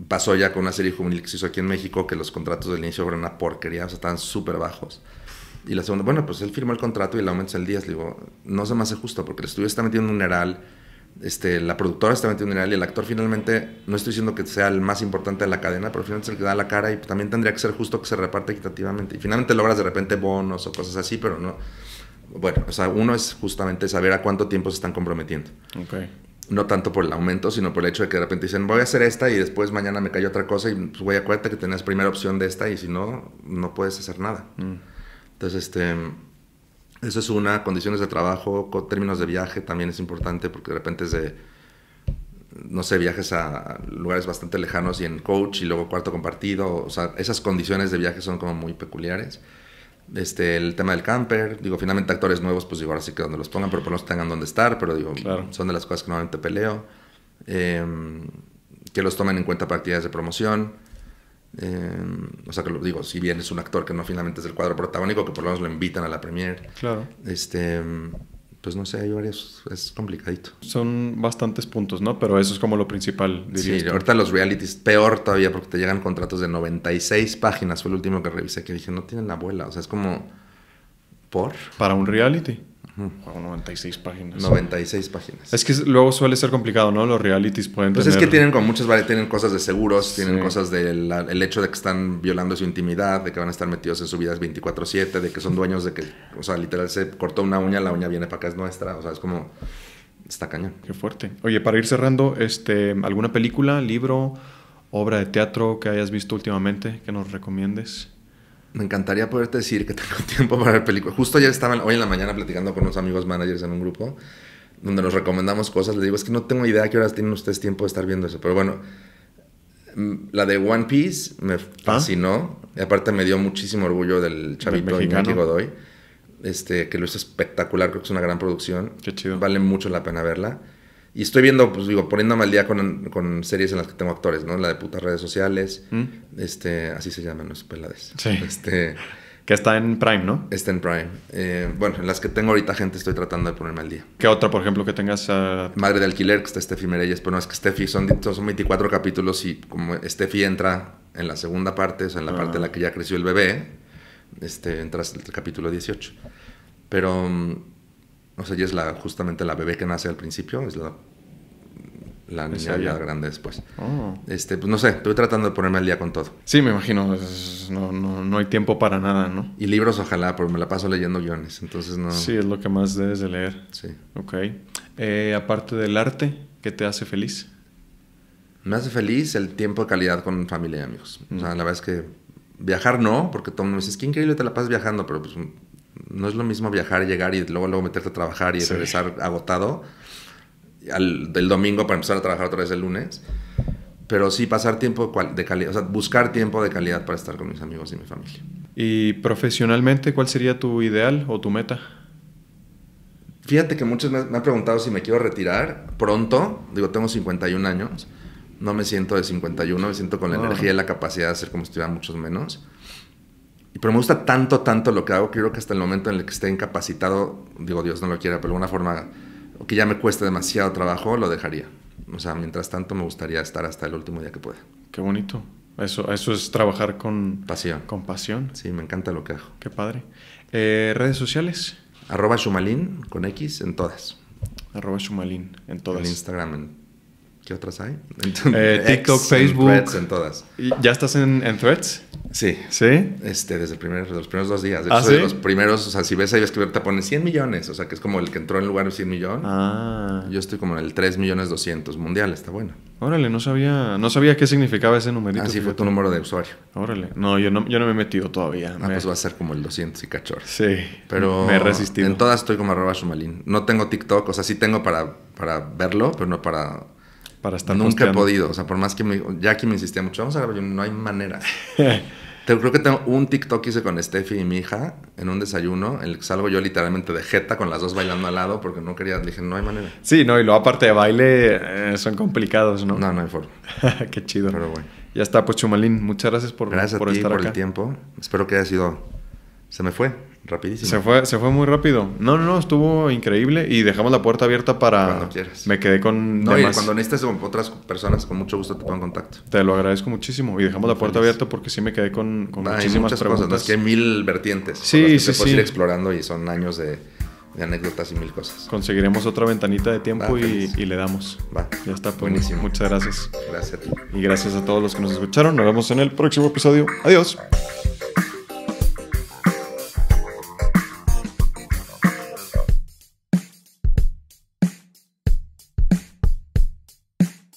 pasó ya con una serie juvenil que se hizo aquí en México, que los contratos del inicio fueron una porquería, o sea, estaban súper bajos y la segunda, bueno, pues él firmó el contrato y aumento es el 10. Le digo, no se me hace justo porque el estudio está metiendo un heral este, la productora está metiendo un mineral y el actor finalmente, no estoy diciendo que sea el más importante de la cadena, pero finalmente es el que da la cara y también tendría que ser justo que se reparte equitativamente. Y finalmente logras de repente bonos o cosas así, pero no. Bueno, o sea, uno es justamente saber a cuánto tiempo se están comprometiendo. Okay. No tanto por el aumento, sino por el hecho de que de repente dicen, voy a hacer esta y después mañana me cae otra cosa y pues, voy a acuérdate que tenías primera opción de esta y si no, no puedes hacer nada. Mm. Entonces, este, eso es una, condiciones de trabajo, términos de viaje también es importante porque de repente es de, no sé, viajes a lugares bastante lejanos y en coach y luego cuarto compartido, o sea, esas condiciones de viaje son como muy peculiares. Este, el tema del camper, digo, finalmente actores nuevos, pues digo, ahora sí que donde los pongan, pero por lo menos tengan donde estar, pero digo, son de las cosas que normalmente peleo. Em, que los tomen en cuenta para de promoción. Em, o sea, que lo digo, si bien es un actor que no finalmente es el cuadro protagónico, que por lo menos lo invitan a la premier. Claro. Este, em, pues no sé, hay varios, es complicadito. Son bastantes puntos, ¿no? Pero eso es como lo principal, Sí, ahorita los realities, peor todavía, porque te llegan contratos de 96 páginas, fue el último que revisé, que dije, no tienen la abuela, o sea, es como... ¿Por? Para un reality. 96 páginas. 96 páginas.
Es que luego suele ser complicado, ¿no? Los realities pueden pues es que tienen
con muchas tienen cosas de seguros, tienen cosas del el hecho de que están violando su intimidad, de que van a estar metidos en su vida 24-7, de que son dueños de que, o sea, literal se cortó una uña, la uña viene
para acá, es nuestra. O sea, es como... Está cañón. Qué fuerte. Oye, para ir cerrando, este, ¿alguna película, libro, obra de teatro que hayas visto últimamente que nos recomiendes? me encantaría poderte decir que tengo tiempo para ver películas. Justo ayer estaban, hoy en la mañana, platicando con unos amigos
managers en un grupo donde nos recomendamos cosas. Les digo, es que no tengo idea a qué horas tienen ustedes tiempo de estar viendo eso. Pero bueno, mm, la de One Piece me ah. fascinó. Y aparte me dio muchísimo orgullo del chavito Iñaki Godoy. Este, que lo hizo espectacular, creo que es una gran producción. Vale mucho la pena verla. Y estoy viendo, pues digo, poniendo al día con, series en las que tengo actores, ¿no? La de putas redes sociales, mm. este, así se llaman, los pelades. Sí. Este, que está en Prime, ¿no? Está en Prime. Eh, bueno, en las que tengo ahorita gente estoy tratando de ponerme mal día. ¿Qué otra, por ejemplo, que tengas? Ah? Madre de Alquiler, que está Steffi Mereyes, pero no, es que Steffi son, 24 capítulos y como Steffi entra en la segunda parte, o sea, en la ah. parte en la que ya creció el bebé, este, entras en el capítulo 18. Pero mm, no sé ella es la, justamente la bebé que nace al principio, es la, la pues niña ya grande después. Oh. Este, pues no sé, estoy tratando de ponerme al día con todo. Sí, me
imagino, no, no, no, hay tiempo para nada, ¿no? Y libros, ojalá, porque me la paso leyendo guiones, entonces no... Sí, es lo que más debes de leer. Sí. Ok. Eh, aparte del arte, ¿qué te hace feliz?
Me hace feliz el tiempo de calidad con familia y amigos. O sea, mm. la verdad es que viajar no, porque todo el mundo me dice, es que increíble te la pasas viajando, pero pues no es lo mismo viajar, llegar y luego, luego meterte a trabajar y regresar agotado al, del domingo para empezar a trabajar otra vez el lunes. Pero sí pasar tiempo de calidad, o sea, buscar tiempo de calidad para estar con mis amigos y mi familia.
¿Y profesionalmente cuál sería tu ideal o tu meta?
Fíjate que muchos me han preguntado si me quiero retirar pronto. Digo, tengo 51 años. No me siento de 51, me siento con la ah. energía y la capacidad de hacer como si tuviera muchos menos. Pero me gusta tanto, tanto lo que hago, creo que hasta el momento en el que esté incapacitado, digo Dios no lo quiera, pero de alguna forma, o que ya me cueste demasiado trabajo, lo dejaría. O sea, mientras tanto me gustaría
estar hasta el último día que pueda. Qué bonito. Eso, eso es trabajar con pasión. Con pasión. Sí, me encanta lo que hago. Qué padre. Eh, redes sociales. Arroba Shumalin con
X en todas. Arroba Shumalin en todas. En Instagram, en ¿Qué otras hay? Eh, TikTok, Facebook. En threads, en todas.
¿Ya estás en, Threads? Sí. ¿Sí?
Este, desde los primeros dos días. De ¿Ah, los primeros, o sea, si ves ahí, ves que te ponen 100 millones. O sea, que es como el que entró en lugar de 100 millones. Ah. Yo estoy como en el 3 millones 200 mundial. Está bueno.
Órale, no sabía, no sabía qué significaba ese numerito. Así ah, fue tu número de usuario. Órale. No, yo no, yo no me he metido todavía. Ah, pues va a ser como el 200 y cachorro. Sí. Pero me he resistido. En todas estoy como arroba shumalín.
No tengo TikTok. O sea, sí tengo para, para verlo, pero no para para Nunca he podido, o sea, por más que me, Jackie me insistía mucho, vamos a grabar, no hay manera. creo que tengo un TikTok hice con Steffi y mi hija en un desayuno. En el que salgo yo literalmente de jeta con las dos bailando al lado porque no quería, dije, no hay manera.
Sí, no, y luego aparte de baile eh, son complicados, ¿no? No, no hay forma. Qué chido. Pero bueno. Ya está, pues Chumalín, muchas gracias por, gracias por a ti, estar por el tiempo.
Espero que haya sido. Se me
fue. Rapidísimo. Se fue, se fue muy rápido. No, no, no, estuvo increíble y dejamos la puerta abierta para. Cuando quieras. Me quedé con. No, y cuando
necesites otras personas, con mucho gusto te pongo en contacto.
Te lo agradezco muchísimo y dejamos la puerta abierta porque sí me quedé con, muchísimas preguntas. Cosas, que hay mil vertientes.
Sí, sí, sí. ir
explorando y son años de, anécdotas y mil cosas. Conseguiremos otra ventanita de tiempo y, y, le damos. Va. Ya está, pues, buenísimo. Muchas gracias. Gracias a ti. Y gracias a todos los que nos escucharon. Nos vemos en el próximo episodio. Adiós.